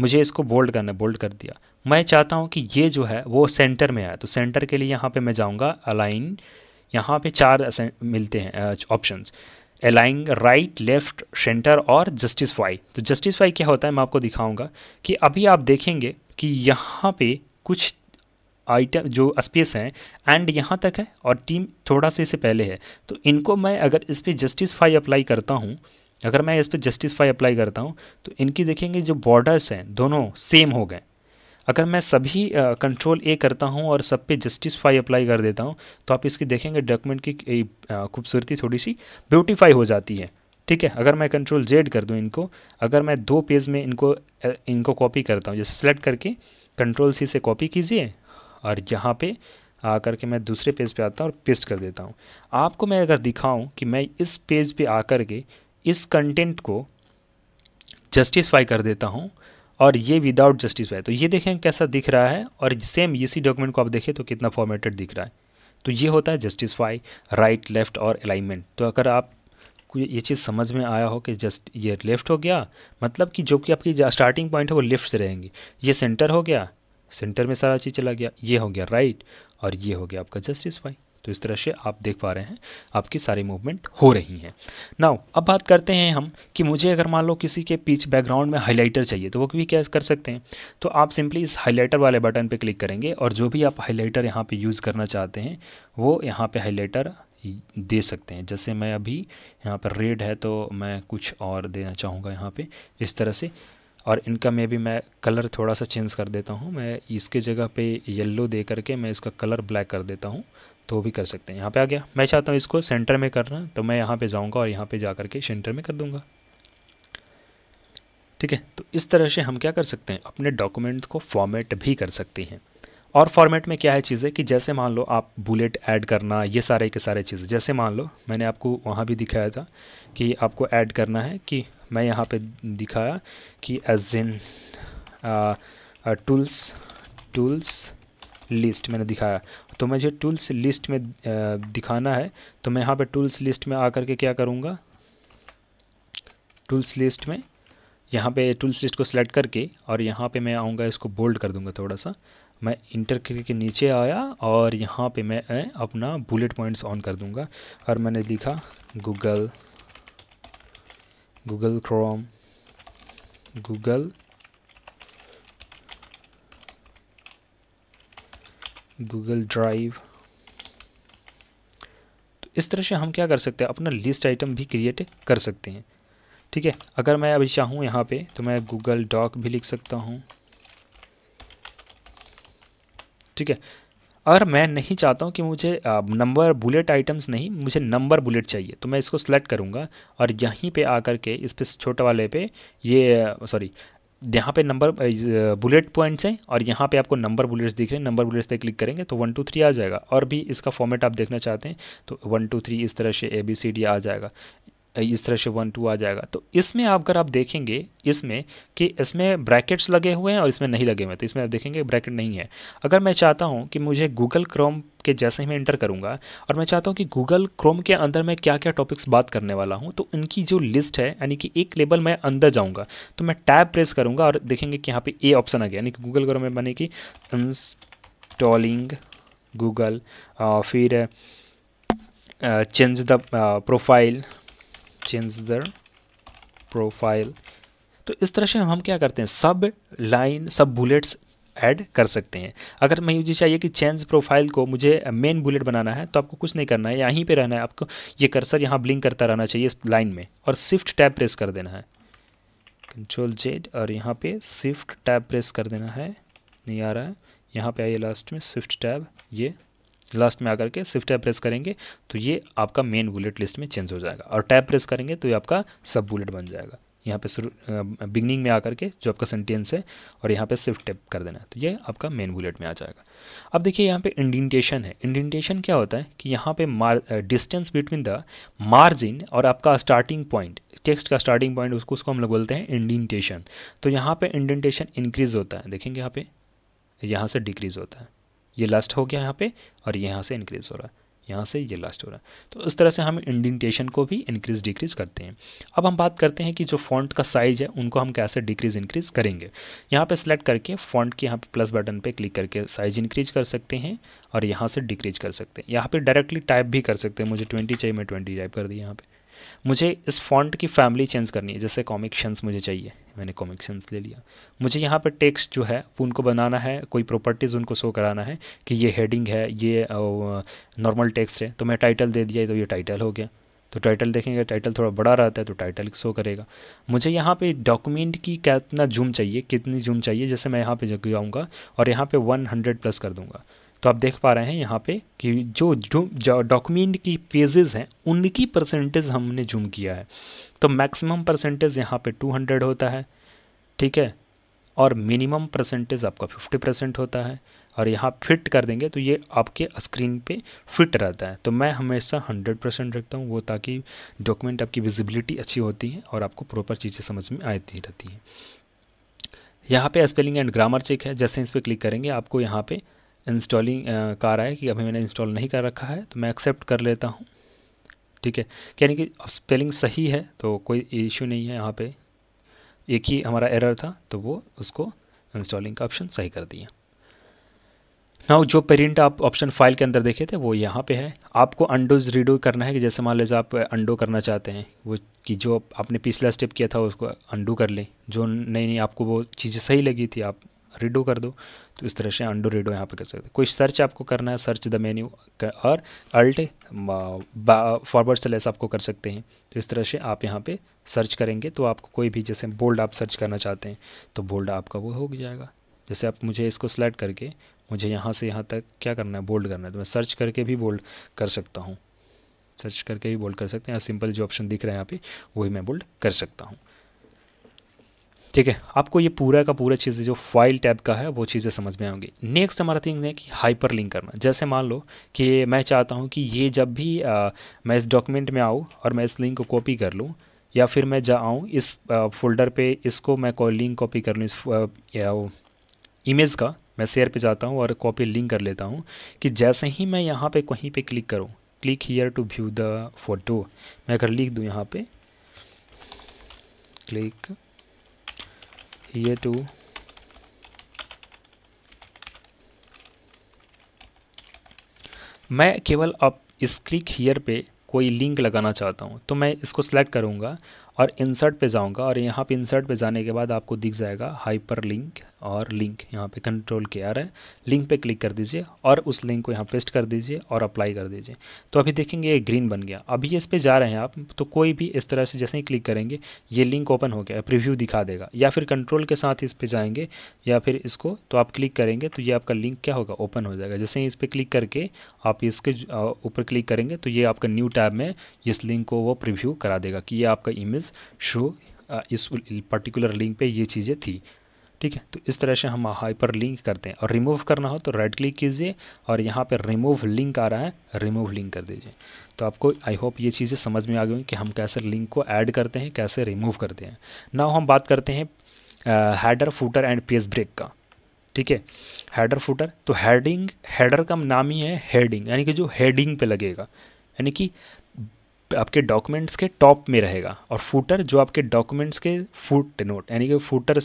मुझे इसको बोल्ड करना है बोल्ड कर दिया मैं चाहता हूँ कि ये जो है वो सेंटर में आए तो सेंटर के लिए यहाँ पे मैं जाऊँगा अलाइन यहाँ पे चार मिलते हैं ऑप्शंस अलाइंग राइट लेफ्ट सेंटर और जस्टिस वाई तो जस्टिस वाई क्या होता है मैं आपको दिखाऊंगा कि अभी आप देखेंगे कि यहाँ पे कुछ आइटम जो स्पेस हैं एंड यहाँ तक है और टीम थोड़ा सा इसे पहले है तो इनको मैं अगर इस पर जस्टिस फाई अप्लाई करता हूँ अगर मैं इस पर जस्टिस फाई अप्लाई करता हूँ तो इनकी देखेंगे जो बॉर्डर्स हैं दोनों सेम हो गए अगर मैं सभी कंट्रोल ए करता हूँ और सब पे जस्टिसफाई अप्लाई कर देता हूँ तो आप इसकी देखेंगे डॉक्यूमेंट की खूबसूरती थोड़ी सी ब्यूटीफाई हो जाती है ठीक है अगर मैं कंट्रोल जेड कर दूँ इनको अगर मैं दो पेज में इनको इनको कॉपी करता हूँ जैसे सेलेक्ट करके कंट्रोल सी से कॉपी कीजिए और यहाँ पे आ करके मैं दूसरे पेज पे आता हूँ और पेस्ट कर देता हूँ आपको मैं अगर दिखाऊँ कि मैं इस पेज पे आकर के इस कंटेंट को जस्टिसफाई कर देता हूँ और ये विदाउट जस्टिस वाई तो ये देखें कैसा दिख रहा है और सेम इसी डॉक्यूमेंट को आप देखें तो कितना फॉर्मेटेड दिख रहा है तो ये होता है जस्टिस वाई राइट लेफ़्ट और अलाइनमेंट तो अगर आप ये चीज़ समझ में आया हो कि जस्ट ये लेफ़्ट हो गया मतलब कि जो कि आपकी स्टार्टिंग पॉइंट है वो लेफ़्ट से रहेंगी ये सेंटर हो गया सेंटर में सारा चीज़ चला गया ये हो गया राइट और ये हो गया आपका जस्टिस वाई तो इस तरह से आप देख पा रहे हैं आपकी सारी मूवमेंट हो रही हैं नाउ अब बात करते हैं हम कि मुझे अगर मान लो किसी के पीछे बैकग्राउंड में हाईलाइटर चाहिए तो वो भी क्या कर सकते हैं तो आप सिंपली इस हाईलाइटर वाले बटन पर क्लिक करेंगे और जो भी आप हाईलाइटर यहाँ पर यूज़ करना चाहते हैं वो यहाँ पर हाईलाइटर दे सकते हैं जैसे मैं अभी यहाँ पर रेड है तो मैं कुछ और देना चाहूँगा यहाँ पे इस तरह से और इनका में भी मैं कलर थोड़ा सा चेंज कर देता हूँ मैं इसके जगह पे येलो दे करके मैं इसका कलर ब्लैक कर देता हूँ तो वो भी कर सकते हैं यहाँ पे आ गया मैं चाहता हूँ इसको सेंटर में करना तो मैं यहाँ पे जाऊँगा और यहाँ पे जा करके सेंटर में कर दूँगा ठीक है तो इस तरह से हम क्या कर सकते हैं अपने डॉक्यूमेंट्स को फॉर्मेट भी कर सकते हैं और फॉर्मेट में क्या है चीज़ें कि जैसे मान लो आप बुलेट ऐड करना ये सारे के सारे चीज़ें जैसे मान लो मैंने आपको वहाँ भी दिखाया था कि आपको ऐड करना है कि मैं यहाँ पे दिखाया कि as in tools tools list मैंने दिखाया तो मुझे टूल्स लिस्ट में दिखाना है तो मैं यहाँ पे टूल्स लिस्ट में आकर के क्या करूँगा टूल्स लिस्ट में यहाँ पे टूल्स लिस्ट को सिलेक्ट करके और यहाँ पे मैं आऊँगा इसको बोल्ड कर दूँगा थोड़ा सा मैं इंटर के नीचे आया और यहाँ पे मैं अपना बुलेट पॉइंट्स ऑन कर दूँगा और मैंने लिखा Google Google Chrome Google Google Drive तो इस तरह से हम क्या कर सकते हैं अपना लिस्ट आइटम भी क्रिएट कर सकते हैं ठीक है अगर मैं अभी चाहूँ यहाँ पे तो मैं गूगल डॉक भी लिख सकता हूँ ठीक है अगर मैं नहीं चाहता हूँ कि मुझे नंबर बुलेट आइटम्स नहीं मुझे नंबर बुलेट चाहिए तो मैं इसको सेलेक्ट करूँगा और यहीं पे आकर के इस पर छोटे वाले पे ये सॉरी यहाँ पे नंबर बुलेट पॉइंट्स हैं और यहाँ पे आपको नंबर बुलेट्स दिख रहे हैं नंबर बुलेट्स पे क्लिक करेंगे तो वन टू थ्री आ जाएगा और भी इसका फॉर्मेट आप देखना चाहते हैं तो वन टू थ्री इस तरह से ए बी सी डी आ जाएगा इस तरह से वन टू आ जाएगा तो इसमें अगर आप देखेंगे इसमें कि इसमें ब्रैकेट्स लगे हुए हैं और इसमें नहीं लगे हुए हैं तो इसमें आप देखेंगे ब्रैकेट नहीं है अगर मैं चाहता हूँ कि मुझे गूगल क्रोम के जैसे ही मैं इंटर करूँगा और मैं चाहता हूँ कि गूगल क्रोम के अंदर मैं क्या क्या टॉपिक्स बात करने वाला हूँ तो उनकी जो लिस्ट है यानी कि एक लेवल मैं अंदर जाऊँगा तो मैं टैब प्रेस करूँगा और देखेंगे कि यहाँ पर ए ऑप्शन आ गया यानी कि गूगल क्रोम में बने कि इंस्टॉलिंग गूगल फिर change the profile change the profile तो इस तरह से हम क्या करते हैं सब लाइन सब बुलेट्स ऐड कर सकते हैं अगर मैं मुझे चाहिए कि चेंज प्रोफाइल को मुझे मेन बुलेट बनाना है तो आपको कुछ नहीं करना है यहीं पे रहना है आपको ये कर्सर यहाँ ब्लिंक करता रहना चाहिए इस लाइन में और शिफ्ट टैब प्रेस कर देना है कंट्रोल जेड और यहाँ पे शिफ्ट टैब प्रेस कर देना है नहीं आ रहा है यहाँ पे आइए लास्ट में स्विफ्ट टैब ये लास्ट में आकर के शिफ्ट टैप प्रेस करेंगे तो ये आपका मेन बुलेट लिस्ट में चेंज हो जाएगा और टैप प्रेस करेंगे तो ये आपका सब बुलेट बन जाएगा यहाँ पे शुरू बिगनिंग में आकर के जो आपका सेंटेंस है और यहाँ पे स्विफ्ट टैप कर देना है तो ये आपका मेन बुलेट में आ जाएगा अब देखिए यहाँ पे इंडिटेशन है इंडिनटेशन क्या होता है कि यहाँ पे मार डिस्टेंस बिटवीन द मार्जिन और आपका स्टार्टिंग पॉइंट टेक्स्ट का स्टार्टिंग पॉइंट उसको उसको हम लोग बोलते हैं इंडेंटेशन तो यहाँ पर इंडेंटेशन इंक्रीज होता है देखेंगे यहाँ पर यहाँ से डिक्रीज होता है ये लास्ट हो गया यहाँ पे और यहाँ से इंक्रीज़ हो रहा है यहाँ से ये लास्ट हो रहा है तो इस तरह से हम इंडेंटेशन को भी इंक्रीज़ डिक्रीज़ करते हैं अब हम बात करते हैं कि जो फॉन्ट का साइज़ है उनको हम कैसे डिक्रीज़ इंक्रीज़ करेंगे यहाँ पे सिलेक्ट करके फॉन्ट के यहाँ पे प्लस बटन पे क्लिक करके साइज़ इंक्रीज कर सकते हैं और यहाँ से डिक्रीज कर सकते हैं यहाँ पर डायरेक्टली टाइप भी कर सकते हैं मुझे ट्वेंटी चाहिए मैं ट्वेंटी टाइप कर दी यहाँ पर मुझे इस फॉन्ट की फैमिली चेंज करनी है जैसे कॉमिक्शंस मुझे चाहिए मैंने कॉमिक्शंस ले लिया मुझे यहाँ पर टेक्स्ट जो है उनको बनाना है कोई प्रॉपर्टीज़ उनको शो कराना है कि ये हेडिंग है ये नॉर्मल टेक्स्ट है तो मैं टाइटल दे दिया तो ये टाइटल हो गया तो टाइटल देखेंगे टाइटल थोड़ा बड़ा रहता है तो टाइटल शो करेगा मुझे यहाँ पे डॉक्यूमेंट की कितना जूम चाहिए कितनी जूम चाहिए जैसे मैं यहाँ पे जाऊँगा और यहाँ पे 100 प्लस कर दूँगा तो आप देख पा रहे हैं यहाँ पे कि जो जो डॉक्यूमेंट की पेजेस हैं उनकी परसेंटेज हमने जूम किया है तो मैक्सिमम परसेंटेज यहाँ पे 200 होता है ठीक है और मिनिमम परसेंटेज आपका 50 परसेंट होता है और यहाँ फिट कर देंगे तो ये आपके स्क्रीन पे फिट रहता है तो मैं हमेशा 100 परसेंट रखता हूँ वो ताकि डॉक्यूमेंट आपकी विजिबिलिटी अच्छी होती है और आपको प्रॉपर चीज़ें समझ में आती रहती हैं यहाँ पे स्पेलिंग एंड ग्रामर चेक है जैसे इस पर क्लिक करेंगे आपको यहाँ पर इंस्टॉलिंग का रहा है कि अभी मैंने इंस्टॉल नहीं कर रखा है तो मैं एक्सेप्ट कर लेता हूँ ठीक है यानी कि स्पेलिंग सही है तो कोई इशू नहीं है यहाँ पे एक ही हमारा एरर था तो वो उसको इंस्टॉलिंग का ऑप्शन सही कर दिया नाउ जो पेरेंट आप ऑप्शन फाइल के अंदर देखे थे वो यहाँ पे है आपको अंडोज रीडो करना है कि जैसे मान लीजिए आप अंडो करना चाहते हैं वो कि जो आपने पिछला स्टेप किया था उसको अंडो कर लें जो नई नई आपको वो चीज़ें सही लगी थी आप रिडो कर दो तो इस तरह से अंडो रिडो यहाँ पे कर सकते हो कोई सर्च आपको करना है सर्च द मेन्यू और अल्ट फॉरवर्ड लेस आपको कर सकते हैं तो इस तरह से आप यहाँ पे सर्च करेंगे तो आपको कोई भी जैसे बोल्ड आप सर्च करना चाहते हैं तो बोल्ड आपका वो हो जाएगा जैसे आप मुझे इसको सेलेक्ट करके मुझे यहाँ से यहाँ तक क्या करना है बोल्ड करना है तो मैं सर्च करके भी बोल्ड कर सकता हूँ सर्च करके भी बोल्ड कर सकते हैं सिंपल जो ऑप्शन दिख रहा है यहाँ पे वही मैं बोल्ड कर सकता हूँ ठीक है आपको ये पूरा का पूरा चीज़ जो फाइल टैब का है वो चीज़ें समझ में आएंगी नेक्स्ट हमारा थिंग है कि हाइपर लिंक करना जैसे मान लो कि मैं चाहता हूँ कि ये जब भी आ, मैं इस डॉक्यूमेंट में आऊँ और मैं इस लिंक को कॉपी कर लूँ या फिर मैं जा आऊँ इस फोल्डर पे इसको मैं को लिंक कॉपी कर लूँ इस इमेज का मैं शेयर पे जाता हूँ और कॉपी लिंक कर लेता हूँ कि जैसे ही मैं यहाँ पे कहीं पे क्लिक करूँ click here to view the photo मैं अगर लिख दूँ यहाँ पे क्लिक here too मैं केवल अब इस क्लिक हीयर पे कोई लिंक लगाना चाहता हूँ तो मैं इसको सेलेक्ट करूँगा और इंसर्ट पे जाऊँगा और यहाँ पे इंसर्ट पे जाने के बाद आपको दिख जाएगा हाइपर लिंक और लिंक यहाँ पे कंट्रोल के आ रहा है लिंक पे क्लिक कर दीजिए और उस लिंक को यहाँ पेस्ट कर दीजिए और अप्लाई कर दीजिए तो अभी देखेंगे ये ग्रीन बन गया अभी इस पर जा रहे हैं आप तो कोई भी इस तरह से जैसे ही क्लिक करेंगे ये लिंक ओपन हो गया प्रिव्यू दिखा देगा या फिर कंट्रोल के साथ इस पर जाएंगे या फिर इसको तो आप क्लिक करेंगे तो ये आपका लिंक क्या होगा ओपन हो जाएगा जैसे ही इस पर क्लिक करके आप इसके ऊपर क्लिक करेंगे तो ये आपका न्यू टैब में इस लिंक को वो प्रिव्यू करा देगा कि ये आपका इमेज शो इस पर्टिकुलर लिंक पर ये चीज़ें थी ठीक है तो इस तरह से हम हाइपर लिंक करते हैं और रिमूव करना हो तो राइट क्लिक कीजिए और यहाँ पर रिमूव लिंक आ रहा है रिमूव लिंक कर दीजिए तो आपको आई होप ये चीज़ें समझ में आ गई कि हम कैसे लिंक को ऐड करते हैं कैसे रिमूव करते हैं नाउ हम बात करते हैं header footer and page break का ठीक है हैडर फूटर तो हेडिंग हेडर का नाम ही है हेडिंग यानी कि जो हेडिंग पे लगेगा यानी कि आपके डॉक्यूमेंट्स के टॉप में रहेगा और फूटर जो आपके डॉक्यूमेंट्स के फुट नोट यानी कि फूटर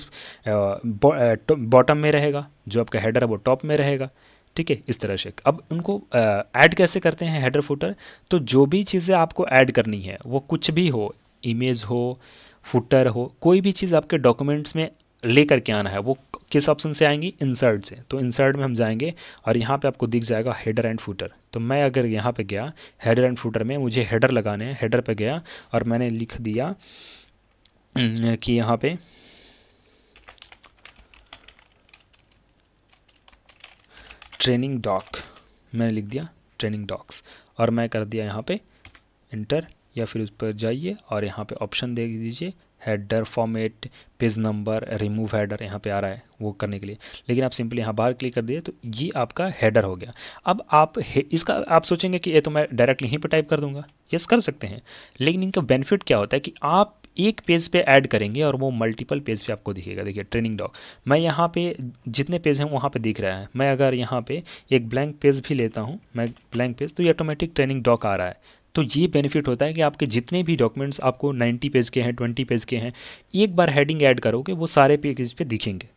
बॉटम में रहेगा जो आपका हेडर है वो टॉप में रहेगा ठीक है इस तरह से अब उनको ऐड कैसे करते हैं हेडर फूटर तो जो भी चीज़ें आपको ऐड करनी है वो कुछ भी हो इमेज हो फुटर हो कोई भी चीज़ आपके डॉक्यूमेंट्स में लेकर के आना है वो किस ऑप्शन से आएंगी इंसर्ट से तो इंसर्ट में हम जाएंगे और यहाँ पे आपको दिख जाएगा हेडर एंड फूटर तो मैं अगर यहाँ पे गया हेडर एंड फूटर में मुझे हेडर लगाने हैं हेडर पे गया और मैंने लिख दिया हम्म, कि यहाँ पे ट्रेनिंग डॉक मैंने लिख दिया ट्रेनिंग डॉक्स और मैं कर दिया यहाँ पे इंटर या फिर उस पर जाइए और यहाँ पे ऑप्शन दे दीजिए header format page number remove header यहाँ पे आ रहा है वो करने के लिए लेकिन आप सिंपली यहाँ बाहर क्लिक कर दिए तो ये आपका हेडर हो गया अब आप इसका आप सोचेंगे कि ये तो मैं डायरेक्टली यहीं पर टाइप कर दूंगा यस कर सकते हैं लेकिन इनका बेनिफिट क्या होता है कि आप एक पेज पे ऐड करेंगे और वो मल्टीपल पेज पे आपको दिखेगा देखिए ट्रेनिंग डॉग मैं यहाँ पे जितने पेज हैं वहाँ पे दिख रहा है मैं अगर यहाँ पे एक ब्लैंक पेज भी लेता हूँ मैं ब्लैंक पेज तो ये ऑटोमेटिक ट्रेनिंग डॉग आ रहा है तो ये बेनिफिट होता है कि आपके जितने भी डॉक्यूमेंट्स आपको 90 पेज के हैं 20 पेज के हैं एक बार हेडिंग ऐड करोगे वो सारे पेजेस पे दिखेंगे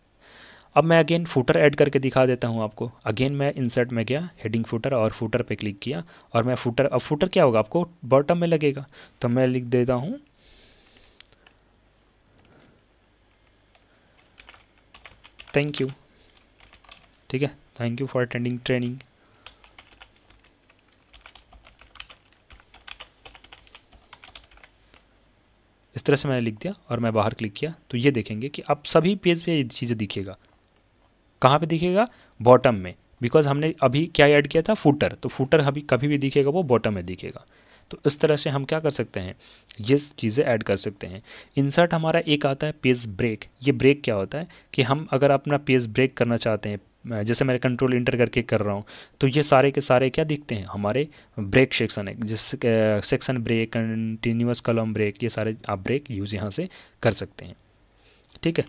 अब मैं अगेन फूटर ऐड करके दिखा देता हूँ आपको अगेन मैं इंसर्ट में गया हेडिंग फूटर और फूटर पे क्लिक किया और मैं फूटर अब फूटर क्या होगा आपको बॉटम में लगेगा तो मैं लिख देता हूँ थैंक यू ठीक है thank you for attending training इस तरह से मैंने लिख दिया और मैं बाहर क्लिक किया तो ये देखेंगे कि अब सभी पेज पे ये चीज़ें दिखेगा कहाँ पे दिखेगा बॉटम में बिकॉज हमने अभी क्या ऐड किया था फूटर तो फूटर अभी कभी भी दिखेगा वो बॉटम में दिखेगा तो इस तरह से हम क्या कर सकते हैं ये चीज़ें ऐड कर सकते हैं इंसर्ट हमारा एक आता है पेज ब्रेक ये ब्रेक क्या होता है कि हम अगर अपना पेज ब्रेक करना चाहते हैं जैसे मैं कंट्रोल इंटर करके कर रहा हूँ तो ये सारे के सारे क्या दिखते हैं हमारे ब्रेक सेक्शन है जिस section break continuous column break ये सारे आप ब्रेक यूज़ यहाँ से कर सकते हैं ठीक है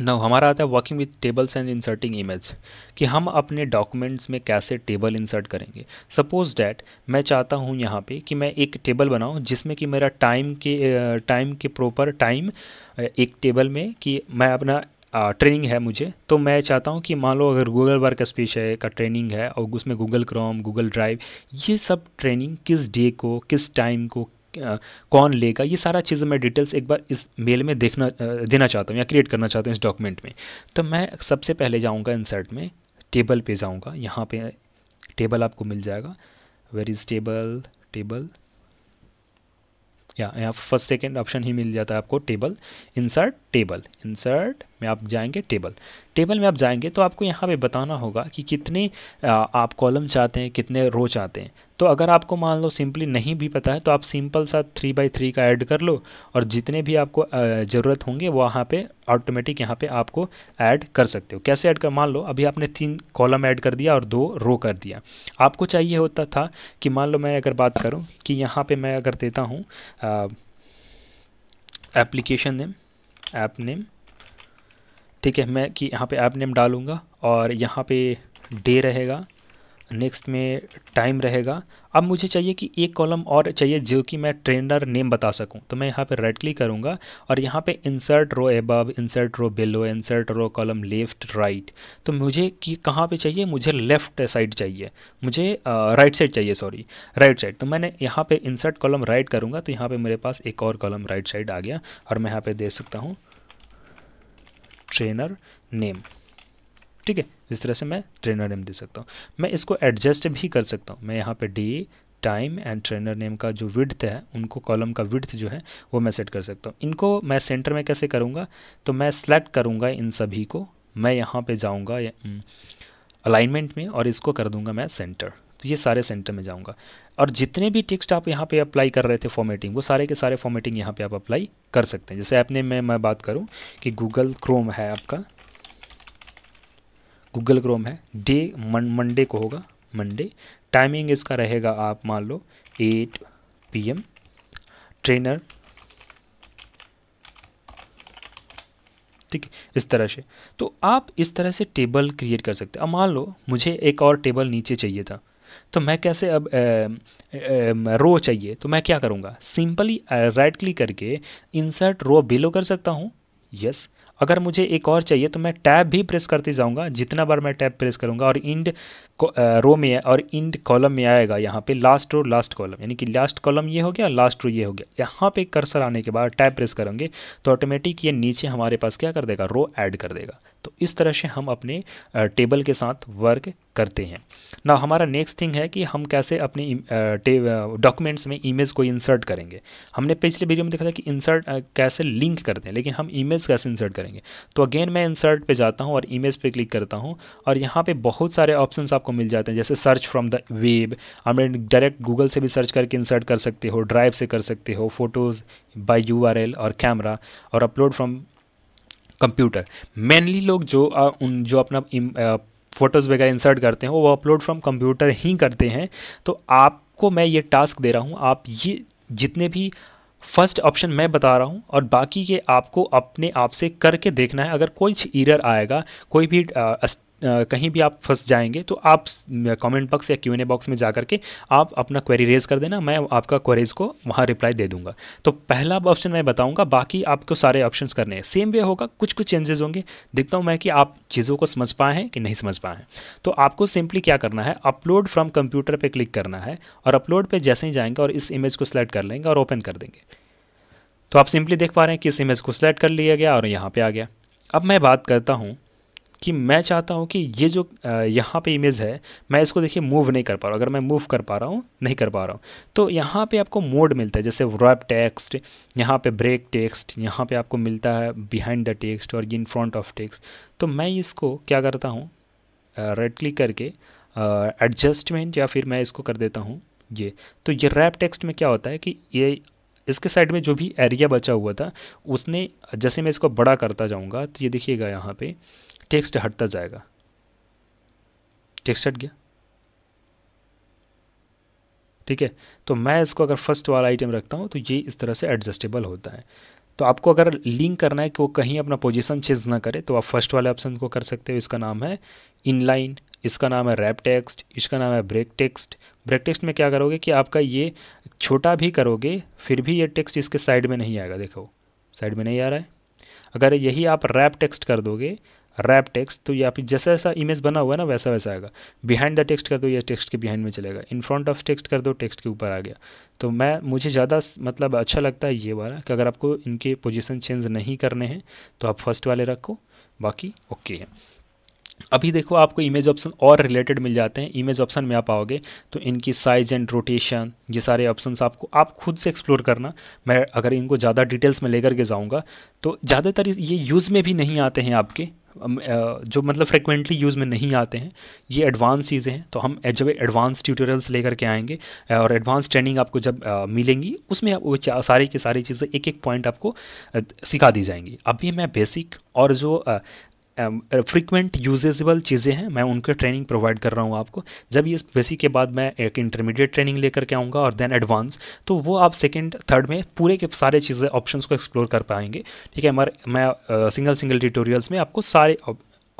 ना हमारा आता है working with tables and inserting image कि हम अपने डॉक्यूमेंट्स में कैसे टेबल इंसर्ट करेंगे सपोज डैट मैं चाहता हूँ यहाँ पे कि मैं एक टेबल बनाऊँ जिसमें कि मेरा टाइम के टाइम के प्रॉपर टाइम एक टेबल में कि मैं अपना ट्रेनिंग है मुझे तो मैं चाहता हूँ कि मान लो अगर गूगल वर्क स्पेस है का ट्रेनिंग है और उसमें गूगल क्रोम गूगल ड्राइव ये सब ट्रेनिंग किस डे को किस टाइम को कौन लेगा ये सारा चीज़ मैं डिटेल्स एक बार इस मेल में देखना देना चाहता हूँ या क्रिएट करना चाहता हूँ इस डॉक्यूमेंट में तो मैं सबसे पहले जाऊँगा इंसर्ट में टेबल पे जाऊँगा यहाँ पे टेबल आपको मिल जाएगा वेर इज़ टेबल टेबल या यहाँ फर्स्ट सेकेंड ऑप्शन ही मिल जाता है आपको टेबल इंसर्ट टेबल इंसर्ट में आप जाएंगे टेबल टेबल में आप जाएंगे तो आपको यहाँ पे बताना होगा कि कितने आप कॉलम चाहते हैं कितने रो चाहते हैं तो अगर आपको मान लो सिंपली नहीं भी पता है तो आप सिंपल सा थ्री बाई थ्री का ऐड कर लो और जितने भी आपको ज़रूरत होंगे वो वहाँ पे ऑटोमेटिक यहाँ पे आपको ऐड कर सकते हो कैसे ऐड कर मान लो अभी आपने तीन कॉलम ऐड कर दिया और दो रो कर दिया आपको चाहिए होता था कि मान लो मैं अगर बात करूँ कि यहाँ पर मैं अगर देता हूँ एप्लीकेशन नेम ऐप नेम ठीक है मैं कि यहाँ पे ऐप नेम डालूँगा और यहाँ पे डे रहेगा नेक्स्ट में टाइम रहेगा अब मुझे चाहिए कि एक कॉलम और चाहिए जो कि मैं ट्रेनर नेम बता सकूं तो मैं यहाँ पे राइट क्लिक करूँगा और यहाँ पे insert row above insert row below insert row column left right तो मुझे कि कहाँ पे चाहिए मुझे लेफ्ट साइड चाहिए मुझे राइट साइड चाहिए सॉरी राइट साइड तो मैंने यहाँ पर इंसर्ट कॉलम राइट करूँगा तो यहाँ पर मेरे पास एक और कॉलम राइट साइड आ गया और मैं यहाँ पर दे सकता हूँ ट्रेनर नेम ठीक है इस तरह से मैं ट्रेनर नेम दे सकता हूँ मैं इसको एडजस्ट भी कर सकता हूँ मैं यहाँ पे the time and trainer name का जो विड्थ है उनको कॉलम का विड्थ जो है वो मैं सेट कर सकता हूँ इनको मैं सेंटर में कैसे करूँगा तो मैं सेलेक्ट करूँगा इन सभी को मैं यहाँ पर जाऊँगा अलाइनमेंट में और इसको कर दूँगा मैं सेंटर तो ये सारे सेंटर में जाऊँगा और जितने भी टेक्स्ट आप यहाँ पे अप्लाई कर रहे थे फॉर्मेटिंग वो सारे के सारे फॉर्मेटिंग यहाँ पे आप अप्लाई कर सकते हैं जैसे आपने मैं मैं बात करूँ कि गूगल क्रोम है आपका गूगल क्रोम है डे मंडे को होगा मंडे टाइमिंग इसका रहेगा आप मान लो एट पीएम ट्रेनर ठीक है इस तरह से तो आप इस तरह से टेबल क्रिएट कर सकते अब मान लो मुझे एक और टेबल नीचे चाहिए था तो मैं कैसे अब रो चाहिए तो मैं क्या करूँगा सिंपली राइट क्लिक करके इंसर्ट रो बिलो कर सकता हूँ यस अगर मुझे एक और चाहिए तो मैं टैब भी प्रेस करते जाऊँगा जितना बार मैं टैब प्रेस करूँगा और इंड रो में और इंड कॉलम में आएगा यहाँ पे लास्ट रो लास्ट कॉलम यानी कि लास्ट कॉलम ये हो गया लास्ट रो ये हो गया यहाँ पे कर्सर आने के बाद टैप प्रेस करेंगे तो ऑटोमेटिक ये नीचे हमारे पास क्या कर देगा रो ऐड कर देगा तो इस तरह से हम अपने टेबल के साथ वर्क करते हैं ना हमारा नेक्स्ट थिंग है कि हम कैसे अपने डॉक्यूमेंट्स में इमेज को इंसर्ट करेंगे हमने पिछले वीडियो में देखा था कि इंसर्ट कैसे लिंक करते हैं लेकिन हम इमेज कैसे इंसर्ट करेंगे तो अगेन मैं इंसर्ट पे जाता हूँ और इमेज पे क्लिक करता हूँ और यहाँ पे बहुत सारे ऑप्शन आप आपको मिल जाते हैं जैसे सर्च फ्रॉम द वेब हमें डायरेक्ट गूगल से भी सर्च करके इंसर्ट कर सकते हो ड्राइव से कर सकते हो फोटोज़ बाय यू और कैमरा और अपलोड फ्रॉम कंप्यूटर मेनली लोग जो आ, उन जो अपना फ़ोटोज़ वगैरह इंसर्ट करते हैं वो अपलोड फ्रॉम कंप्यूटर ही करते हैं तो आपको मैं ये टास्क दे रहा हूँ आप ये जितने भी फर्स्ट ऑप्शन मैं बता रहा हूँ और बाकी के आपको अपने आप से करके देखना है अगर कोई एरर आएगा कोई भी आ, कहीं भी आप फंस जाएंगे तो आप कमेंट बॉक्स या क्यू बॉक्स में जा के आप अपना क्वेरी रेज कर देना मैं आपका क्वेरीज को वहाँ रिप्लाई दे दूँगा तो पहला ऑप्शन मैं बताऊँगा बाकी आपको सारे ऑप्शन करने हैं सेम वे होगा कुछ कुछ चेंजेस होंगे देखता हूँ मैं कि आप चीज़ों को समझ पाए हैं कि नहीं समझ पाए हैं तो आपको सिंपली क्या करना है अपलोड फ्रॉम कंप्यूटर पर क्लिक करना है और अपलोड पर जैसे ही जाएंगे और इस इमेज को सिलेक्ट कर लेंगे और ओपन कर देंगे तो आप सिंपली देख पा रहे हैं कि इस इमेज को सिलेक्ट कर लिया गया और यहाँ पर आ गया अब मैं बात करता हूँ कि मैं चाहता हूँ कि ये जो यहाँ पे इमेज है मैं इसको देखिए मूव नहीं कर पा रहा अगर मैं मूव कर पा रहा हूँ नहीं कर पा रहा हूँ तो यहाँ पे आपको मोड मिलता है जैसे रैप टेक्स्ट यहाँ पे ब्रेक टेक्स्ट यहाँ पे आपको मिलता है बिहाइंड द टेक्स्ट और इन फ्रंट ऑफ टेक्स्ट तो मैं इसको क्या करता हूँ रेड क्लिक करके एडजस्टमेंट या फिर मैं इसको कर देता हूँ ये तो ये रैप टेक्स्ट में क्या होता है कि ये इसके साइड में जो भी एरिया बचा हुआ था उसने जैसे मैं इसको बड़ा करता जाऊँगा तो ये देखिएगा यहाँ पर टेक्स्ट हटता जाएगा टेक्स्ट हट गया ठीक है तो मैं इसको अगर फर्स्ट वाला आइटम रखता हूँ तो ये इस तरह से एडजस्टेबल होता है तो आपको अगर लिंक करना है कि वो कहीं अपना पोजीशन चेंज ना करे तो आप फर्स्ट वाले ऑप्शन को कर सकते हो इसका नाम है इनलाइन इसका नाम है रैप टेक्स्ट इसका नाम है ब्रेक टेक्स्ट ब्रेक टेक्स्ट में क्या करोगे कि आपका ये छोटा भी करोगे फिर भी ये टेक्स्ट इसके साइड में नहीं आएगा देखो साइड में नहीं आ रहा है अगर यही आप रैप टेक्स्ट कर दोगे रैप टेक्स्ट तो या फिर जैसा जैसा इमेज बना हुआ है ना वैसा वैसा आएगा बिहाइंड द टेक्स्ट कर दो या टेक्स्ट के बिहाइंड में चलेगा इन फ्रंट ऑफ टेक्स्ट कर दो टेक्स्ट के ऊपर आ गया तो मैं मुझे ज़्यादा मतलब अच्छा लगता है ये वाला कि अगर आपको इनके पोजिशन चेंज नहीं करने हैं तो आप फर्स्ट वाले रखो बाकी ओके है अभी देखो आपको इमेज ऑप्शन और रिलेटेड मिल जाते हैं इमेज ऑप्शन में आप आओगे तो इनकी साइज एंड रोटेशन ये सारे ऑप्शन आपको आप खुद से एक्सप्लोर करना मैं अगर इनको ज़्यादा डिटेल्स में लेकर के जाऊँगा तो ज़्यादातर ये यूज़ में भी नहीं आते हैं आपके जो मतलब फ्रिक्वेंटली यूज़ में नहीं आते हैं ये एडवांस चीज़ें हैं तो हम जब एडवांस ट्यूटोरियल्स लेकर के आएंगे और एडवांस ट्रेनिंग आपको जब मिलेंगी उसमें आप सारी की सारी चीज़ें एक एक पॉइंट आपको सिखा दी जाएंगी अभी मैं बेसिक और जो फ्रिक्वेंट um, यूजेजबल uh, चीज़ें हैं मैं उनके ट्रेनिंग प्रोवाइड कर रहा हूँ आपको जब ये बेसिक के बाद मैं एक इंटरमीडिएट ट्रेनिंग लेकर के आऊँगा और देन एडवांस तो वो आप सेकेंड थर्ड में पूरे के सारे चीज़ें ऑप्शन को एक्सप्लोर कर पाएंगे ठीक है हमारे मैं सिंगल सिंगल ट्यूटोरियल्स में आपको सारे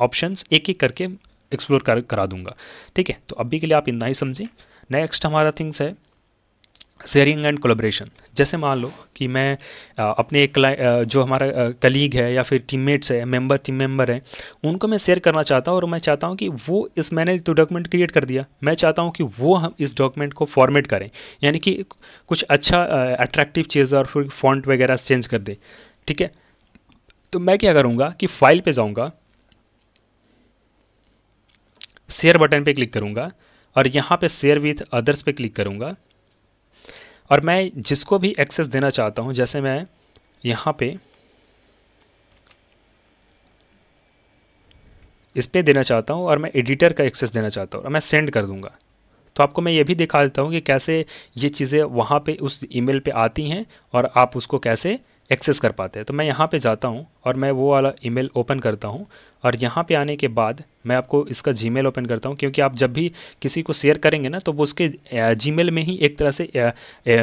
ऑप्शंस एक एक करके एक्सप्लोर कर करा दूंगा ठीक है तो अभी के लिए आप इतना ही समझें नेक्स्ट हमारा थिंग्स है शेयरिंग एंड कोलाब्रेशन जैसे मान लो कि मैं आ, अपने एक जो हमारा कलीग है या फिर टीममेट्स है मेंबर टीम मेंबर हैं उनको मैं शेयर करना चाहता हूँ और मैं चाहता हूँ कि वो इस मैंने तो डॉक्यूमेंट क्रिएट कर दिया मैं चाहता हूँ कि वो हम इस डॉक्यूमेंट को फॉर्मेट करें यानी कि कुछ अच्छा अट्रैक्टिव चीज़ और फिर फॉन्ट वगैरह चेंज कर दे ठीक है तो मैं क्या करूँगा कि फाइल पर जाऊँगा शेयर बटन पर क्लिक करूँगा और यहाँ पर शेयर विथ अदर्स पर क्लिक करूँगा और मैं जिसको भी एक्सेस देना चाहता हूँ जैसे मैं यहाँ पे इस पर देना चाहता हूँ और मैं एडिटर का एक्सेस देना चाहता हूँ और मैं सेंड कर दूँगा तो आपको मैं ये भी दिखा देता हूँ कि कैसे ये चीज़ें वहाँ पे उस ईमेल पे आती हैं और आप उसको कैसे एक्सेस कर पाते हैं तो मैं यहाँ पे जाता हूँ और मैं वो वाला ईमेल ओपन करता हूँ और यहाँ पे आने के बाद मैं आपको इसका जीमेल ओपन करता हूँ क्योंकि आप जब भी किसी को शेयर करेंगे ना तो वो उसके जीमेल में ही एक तरह से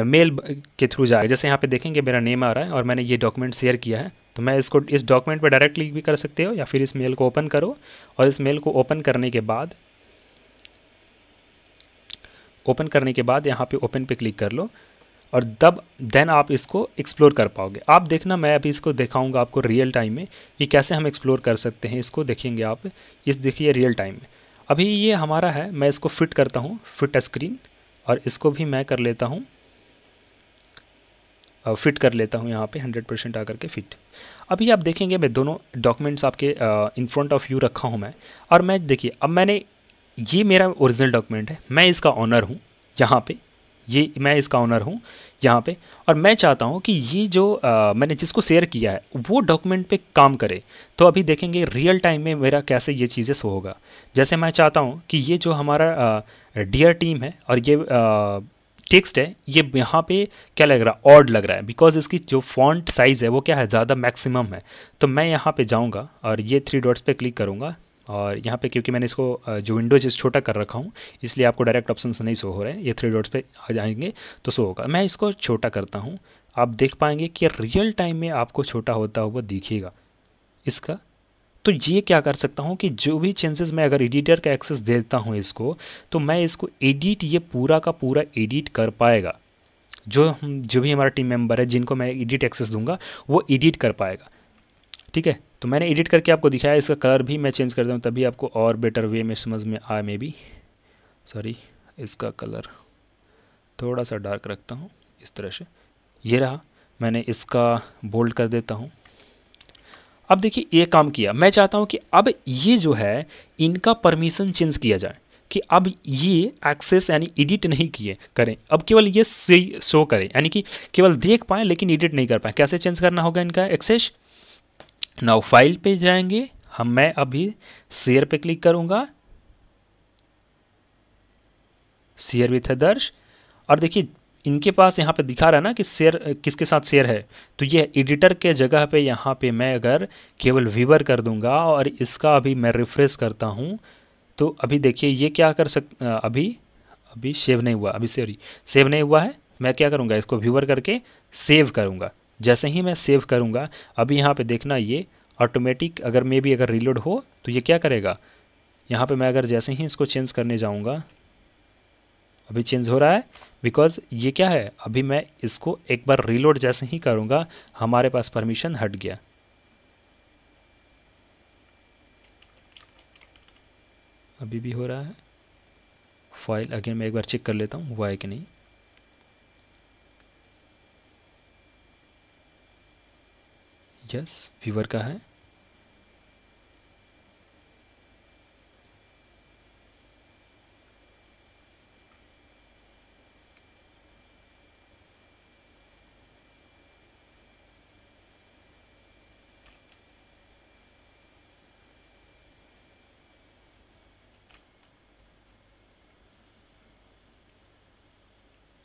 मेल के थ्रू जाएगा जैसे यहाँ पे देखेंगे मेरा नेम आ रहा है और मैंने ये डॉक्यूमेंट शेयर किया है तो मैं इसको इस डॉक्यूमेंट पर डायरेक्ट क्लिक भी कर सकते हो या फिर इस मेल को ओपन करो और इस मेल को ओपन करने के बाद ओपन करने के बाद यहाँ पर ओपन पर क्लिक कर लो और तब देन आप इसको एक्सप्लोर कर पाओगे आप देखना मैं अभी इसको दिखाऊंगा आपको रियल टाइम में कि कैसे हम एक्सप्लोर कर सकते हैं इसको देखेंगे आप इस देखिए रियल टाइम में अभी ये हमारा है मैं इसको फिट करता हूँ फिट स्क्रीन और इसको भी मैं कर लेता हूँ फिट कर लेता हूँ यहाँ पे 100 परसेंट आकर के फिट अभी आप देखेंगे मैं दोनों डॉक्यूमेंट्स आपके इन फ्रंट ऑफ यू रखा हूँ मैं और मैं देखिए अब मैंने ये मेरा ओरिजिनल डॉक्यूमेंट है मैं इसका ऑनर हूँ यहाँ पे ये मैं इसका ऑनर हूँ यहाँ पे और मैं चाहता हूँ कि ये जो आ, मैंने जिसको शेयर किया है वो डॉक्यूमेंट पे काम करे तो अभी देखेंगे रियल टाइम में मेरा कैसे ये चीज़ें शो होगा जैसे मैं चाहता हूँ कि ये जो हमारा डियर टीम है और ये टेक्स्ट है ये यहाँ पे क्या लग रहा है ऑड लग रहा है बिकॉज इसकी जो फॉन्ट साइज़ है वो क्या है ज़्यादा मैक्सिमम है तो मैं यहाँ पे जाऊँगा और ये थ्री डॉट्स पे क्लिक करूँगा और यहाँ पे क्योंकि मैंने इसको जो विंडोज इस छोटा कर रखा हूँ इसलिए आपको डायरेक्ट ऑप्शन नहीं शो हो रहे हैं ये थ्री डॉट्स पे आ जाएंगे तो शो होगा मैं इसको छोटा करता हूँ आप देख पाएंगे कि रियल टाइम में आपको छोटा होता हुआ दिखेगा इसका तो ये क्या कर सकता हूँ कि जो भी चेंजेस मैं अगर एडिटर का एक्सेस देता हूँ इसको तो मैं इसको एडिट ये पूरा का पूरा एडिट कर पाएगा जो जो भी हमारा टीम मेंबर है जिनको मैं एडिट एक्सेस दूंगा वो एडिट कर पाएगा ठीक है तो मैंने एडिट करके आपको दिखाया इसका कलर भी मैं चेंज कर दूँ तभी आपको और बेटर वे में समझ में आए मे बी सॉरी इसका कलर थोड़ा सा डार्क रखता हूँ इस तरह से ये रहा मैंने इसका बोल्ड कर देता हूँ अब देखिए ये काम किया मैं चाहता हूँ कि अब ये जो है इनका परमिशन चेंज किया जाए कि अब ये एक्सेस यानी एडिट नहीं किए करें अब केवल ये शो करें यानी कि केवल देख पाएँ लेकिन एडिट नहीं कर पाएँ कैसे चेंज करना होगा इनका एक्सेस नाउ फाइल पे जाएंगे हम मैं अभी शेयर पे क्लिक करूँगा शेयर विथ दर्श और देखिए इनके पास यहाँ पे दिखा रहा है ना कि शेयर किसके साथ शेयर है तो ये एडिटर के जगह पे यहाँ पे मैं अगर केवल व्यूवर कर दूंगा और इसका अभी मैं रिफ्रेश करता हूँ तो अभी देखिए ये क्या कर सक अभी अभी सेव नहीं हुआ अभी सॉरी सेव नहीं हुआ है मैं क्या करूँगा इसको व्यूवर करके सेव करूँगा जैसे ही मैं सेव करूँगा अभी यहाँ पे देखना ये ऑटोमेटिक अगर मे भी अगर रीलोड हो तो ये क्या करेगा यहाँ पे मैं अगर जैसे ही इसको चेंज करने जाऊँगा अभी चेंज हो रहा है बिकॉज ये क्या है अभी मैं इसको एक बार रीलोड जैसे ही करूँगा हमारे पास परमिशन हट गया अभी भी हो रहा है फाइल अगेन मैं एक बार चेक कर लेता हूँ हुआ है कि नहीं यस व्यूवर का है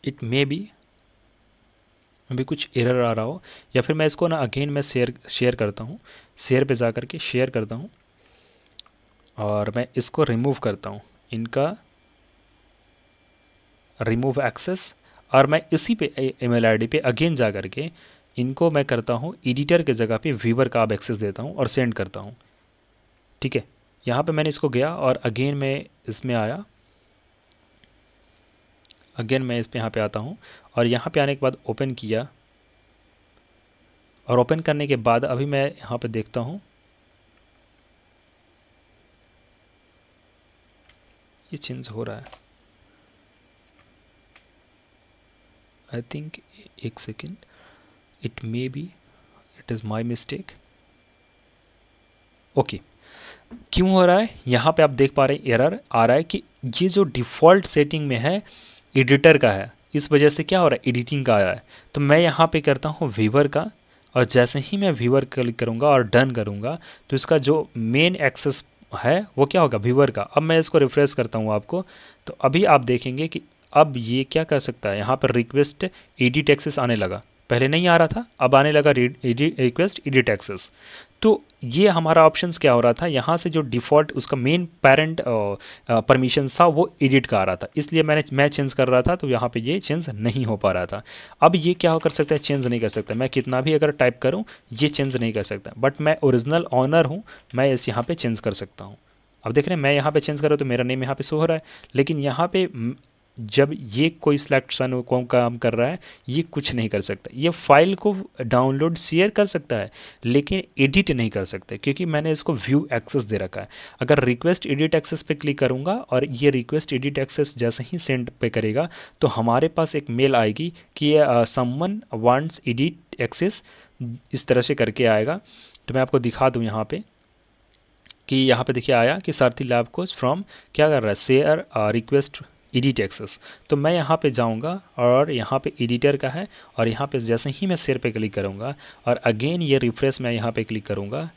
इट मे बी में भी कुछ एरर आ रहा हो या फिर मैं इसको ना अगेन मैं शेयर शेयर करता हूँ शेयर पे जा करके शेयर करता हूँ और मैं इसको रिमूव करता हूँ इनका रिमूव एक्सेस और मैं इसी पे ईमेल आईडी पे अगेन जा करके इनको मैं करता हूँ एडिटर के जगह पे वीवर का आप एक्सेस देता हूँ और सेंड करता हूँ ठीक है यहाँ पे मैंने इसको गया और अगेन मैं इसमें आया अगेन मैं इस पर यहाँ पे आता हूँ और यहाँ पे आने के बाद ओपन किया और ओपन करने के बाद अभी मैं यहाँ पे देखता हूँ ये चेंज हो रहा है आई थिंक एक second it may be it is my mistake okay क्यों हो रहा है यहाँ पे आप देख पा रहे हैं एरर आ रहा है कि ये जो डिफ़ॉल्ट सेटिंग में है एडिटर का है इस वजह से क्या हो रहा है एडिटिंग का आ रहा है तो मैं यहाँ पे करता हूँ वीवर का और जैसे ही मैं वीवर क्लिक करूँगा और डन करूँगा तो इसका जो मेन एक्सेस है वो क्या होगा वीवर का अब मैं इसको रिफ्रेश करता हूँ आपको तो अभी आप देखेंगे कि अब ये क्या कर सकता है यहाँ पर रिक्वेस्ट एडिट एक्सेस आने लगा पहले नहीं आ रहा था अब आने लगा रिक्वेस्ट एडिट एक्सेस तो ये हमारा ऑप्शंस क्या हो रहा था यहाँ से जो डिफ़ॉल्ट उसका मेन पेरेंट परमिशन था वो एडिट का आ रहा था इसलिए मैंने मैं चेंज कर रहा था तो यहाँ पे ये चेंज नहीं हो पा रहा था अब ये क्या कर सकता है चेंज नहीं कर सकता मैं कितना भी अगर टाइप करूँ ये चेंज नहीं कर सकता बट मैं ओरिजिनल ऑनर हूँ मैं इस यहाँ पर चेंज कर सकता हूँ अब देख रहे हैं मैं यहाँ पे चेंज कर रहा हूँ तो मेरा नेम यहाँ पे शो हो रहा है लेकिन यहाँ पे जब ये कोई सन को काम कर रहा है ये कुछ नहीं कर सकता ये फाइल को डाउनलोड शेयर कर सकता है लेकिन एडिट नहीं कर सकते क्योंकि मैंने इसको व्यू एक्सेस दे रखा है अगर रिक्वेस्ट एडिट एक्सेस पे क्लिक करूँगा और ये रिक्वेस्ट एडिट एक्सेस जैसे ही सेंड पे करेगा तो हमारे पास एक मेल आएगी कि समवन वांट्स एडिट एक्सेस इस तरह से करके आएगा तो मैं आपको दिखा दूँ यहाँ पर कि यहाँ पे देखिए आया कि सारथी लैब को फ्रॉम क्या कर रहा है शेयर रिक्वेस्ट एडिट एक्सेस तो मैं यहाँ पे जाऊँगा और यहाँ पे एडिटर का है और यहाँ पे जैसे ही मैं शेयर पे क्लिक करूँगा और अगेन ये रिफ्रेश मैं यहाँ पे क्लिक करूँगा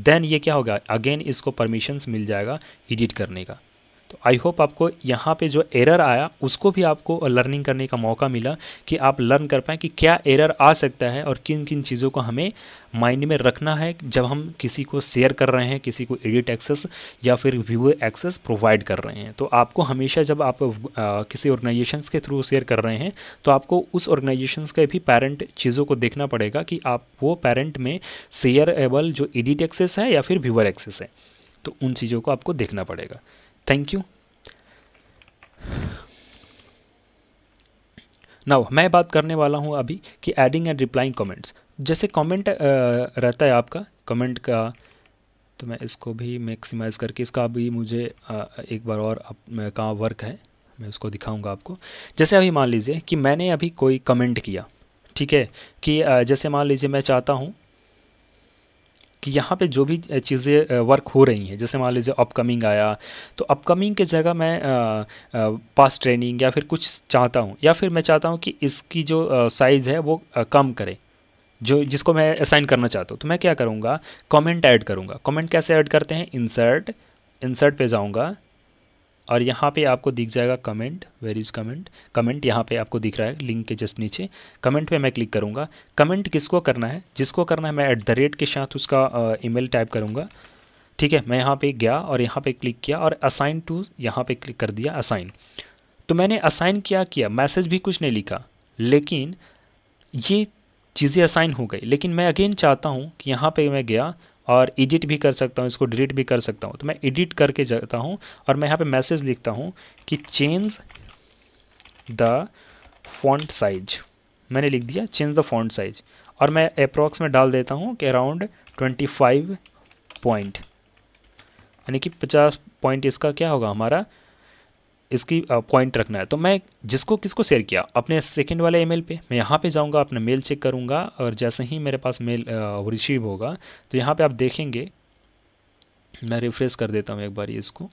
देन ये क्या होगा अगेन इसको परमिशंस मिल जाएगा एडिट करने का तो आई होप आपको यहाँ पे जो एरर आया उसको भी आपको लर्निंग करने का मौका मिला कि आप लर्न कर पाएँ कि क्या एरर आ सकता है और किन किन चीज़ों को हमें माइंड में रखना है जब हम किसी को शेयर कर रहे हैं किसी को एडिट एक्सेस या फिर व्यू एक्सेस प्रोवाइड कर रहे हैं तो आपको हमेशा जब आप आ, किसी ऑर्गेनाइजेशन के थ्रू शेयर कर रहे हैं तो आपको उस ऑर्गेनाइजेशन के भी पेरेंट चीज़ों को देखना पड़ेगा कि आप वो पेरेंट में शेयर एबल जो एडिट एक्सेस है या फिर व्यूअर एक्सेस है तो उन चीज़ों को आपको देखना पड़ेगा थैंक यू नाउ मैं बात करने वाला हूँ अभी कि एडिंग एंड रिप्लाइंग कमेंट्स जैसे कमेंट रहता है आपका कमेंट का तो मैं इसको भी मैक्सिमाइज़ करके इसका भी मुझे एक बार और कहाँ वर्क है मैं उसको दिखाऊंगा आपको जैसे अभी मान लीजिए कि मैंने अभी कोई कमेंट किया ठीक है कि जैसे मान लीजिए मैं चाहता हूँ कि यहाँ पे जो भी चीज़ें वर्क हो रही हैं जैसे मान लीजिए अपकमिंग आया तो अपकमिंग के जगह मैं पास ट्रेनिंग या फिर कुछ चाहता हूँ या फिर मैं चाहता हूँ कि इसकी जो साइज़ है वो कम करें जो जिसको मैं असाइन करना चाहता हूँ तो मैं क्या करूँगा कमेंट ऐड करूँगा कमेंट कैसे ऐड करते हैं इंसर्ट इंसर्ट पे जाऊँगा और यहाँ पे आपको दिख जाएगा comment where is comment comment यहाँ पे आपको दिख रहा है लिंक के जस्ट नीचे कमेंट पे मैं क्लिक करूँगा कमेंट किसको करना है जिसको करना है मैं ऐट द रेट के साथ उसका ईमेल टाइप करूँगा ठीक है मैं यहाँ पे गया और यहाँ पे क्लिक किया और असाइन टू यहाँ पे क्लिक कर दिया असाइन तो मैंने असाइन क्या किया मैसेज भी कुछ नहीं लिखा लेकिन ये चीज़ें असाइन हो गई लेकिन मैं अगेन चाहता हूँ कि यहाँ पे मैं गया और एडिट भी कर सकता हूँ इसको डिलीट भी कर सकता हूँ तो मैं एडिट करके जाता हूँ और मैं यहाँ पे मैसेज लिखता हूँ कि चेंज द फॉन्ट साइज मैंने लिख दिया चेंज द फॉन्ट साइज और मैं अप्रॉक्स में डाल देता हूँ कि अराउंड ट्वेंटी फाइव पॉइंट यानी कि पचास पॉइंट इसका क्या होगा हमारा इसकी पॉइंट रखना है तो मैं जिसको किसको शेयर किया अपने सेकंड वाले ईमेल पे मैं यहाँ पे जाऊँगा अपना मेल चेक करूँगा और जैसे ही मेरे पास मेल रिसीव होगा तो यहाँ पे आप देखेंगे मैं रिफ्रेश कर देता हूँ एक बार इसको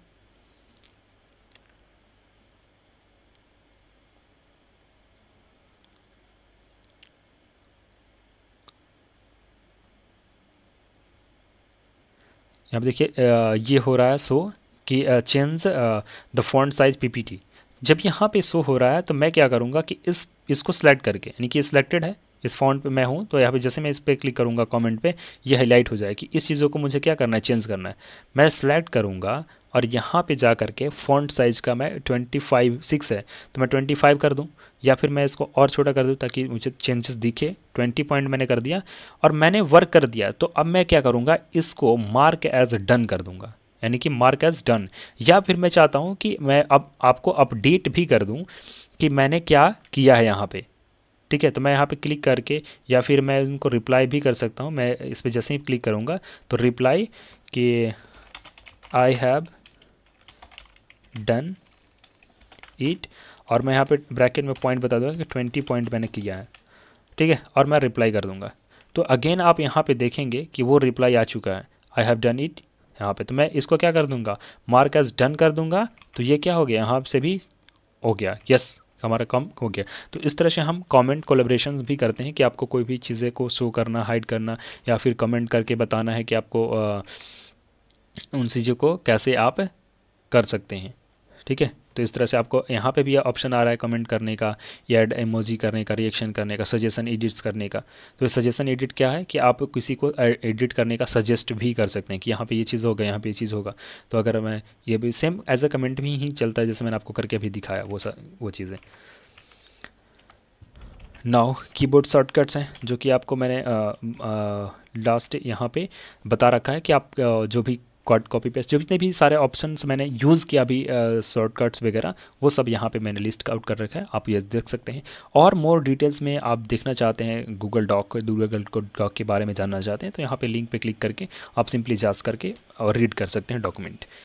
यहाँ देखिए ये हो रहा है सो कि change the font size PPT जब यहाँ पे शो हो रहा है तो मैं क्या करूँगा कि इस इसको सेलेक्ट करके यानी कि सिलेक्टेड है इस फॉन्ट पे मैं हूँ तो यहाँ पे जैसे मैं इस पर क्लिक करूँगा कमेंट पे ये हाईलाइट हो जाए कि इस चीज़ों को मुझे क्या करना है चेंज करना है मैं सेलेक्ट करूँगा और यहाँ पे जा करके फॉन्ट साइज़ का मैं ट्वेंटी फाइव सिक्स है तो मैं ट्वेंटी फाइव कर दूँ या फिर मैं इसको और छोटा कर दूँ ताकि मुझे चेंजेस दिखे ट्वेंटी पॉइंट मैंने कर दिया और मैंने वर्क कर दिया तो अब मैं क्या करूँगा इसको मार्क एज डन कर दूँगा यानी कि मार्क एज डन या फिर मैं चाहता हूँ कि मैं अब आपको अपडेट भी कर दूँ कि मैंने क्या किया है यहाँ पे ठीक है तो मैं यहाँ पे क्लिक करके या फिर मैं उनको रिप्लाई भी कर सकता हूँ मैं इस पर जैसे ही क्लिक करूँगा तो रिप्लाई कि आई हैव डन इट और मैं यहाँ पे ब्रैकेट में पॉइंट बता दूँगा कि ट्वेंटी पॉइंट मैंने किया है ठीक है और मैं रिप्लाई कर दूँगा तो अगेन आप यहाँ पे देखेंगे कि वो रिप्लाई आ चुका है आई हैव डन इट यहाँ पे तो मैं इसको क्या कर दूंगा मार्क एज डन कर दूंगा तो ये क्या हो गया यहाँ से भी हो गया यस हमारा काम हो गया तो इस तरह से हम कमेंट कोलेब्रेशन भी करते हैं कि आपको कोई भी चीज़ें को शो करना हाइड करना या फिर कमेंट करके बताना है कि आपको आ, उन चीज़ों को कैसे आप कर सकते हैं ठीक है तो इस तरह से आपको यहाँ पे भी ऑप्शन आ रहा है कमेंट करने का या एड एमोजी करने का रिएक्शन करने का सजेशन एडिट्स करने का तो सजेशन एडिट क्या है कि आप किसी को एडिट करने का सजेस्ट भी कर सकते हैं कि यहाँ पे ये चीज़ होगा यहाँ पे ये चीज़ होगा तो अगर मैं ये भी सेम एज अ कमेंट भी ही चलता है जैसे मैंने आपको करके भी दिखाया वो वो चीज़ें नाउ कीबोर्ड शॉर्टकट्स हैं जो कि आपको मैंने लास्ट यहाँ पे बता रखा है कि आप जो भी कट कॉपी पेस्ट जितने भी सारे ऑप्शन मैंने यूज़ किया अभी शॉर्टकट्स वगैरह वो सब यहाँ पे मैंने लिस्ट आउट कर रखा है आप ये देख सकते हैं और मोर डिटेल्स में आप देखना चाहते हैं गूगल डॉक गूगल डॉक के बारे में जानना चाहते हैं तो यहाँ पर लिंक पर क्लिक करके आप सिंपली जांच करके और रीड कर सकते हैं डॉक्यूमेंट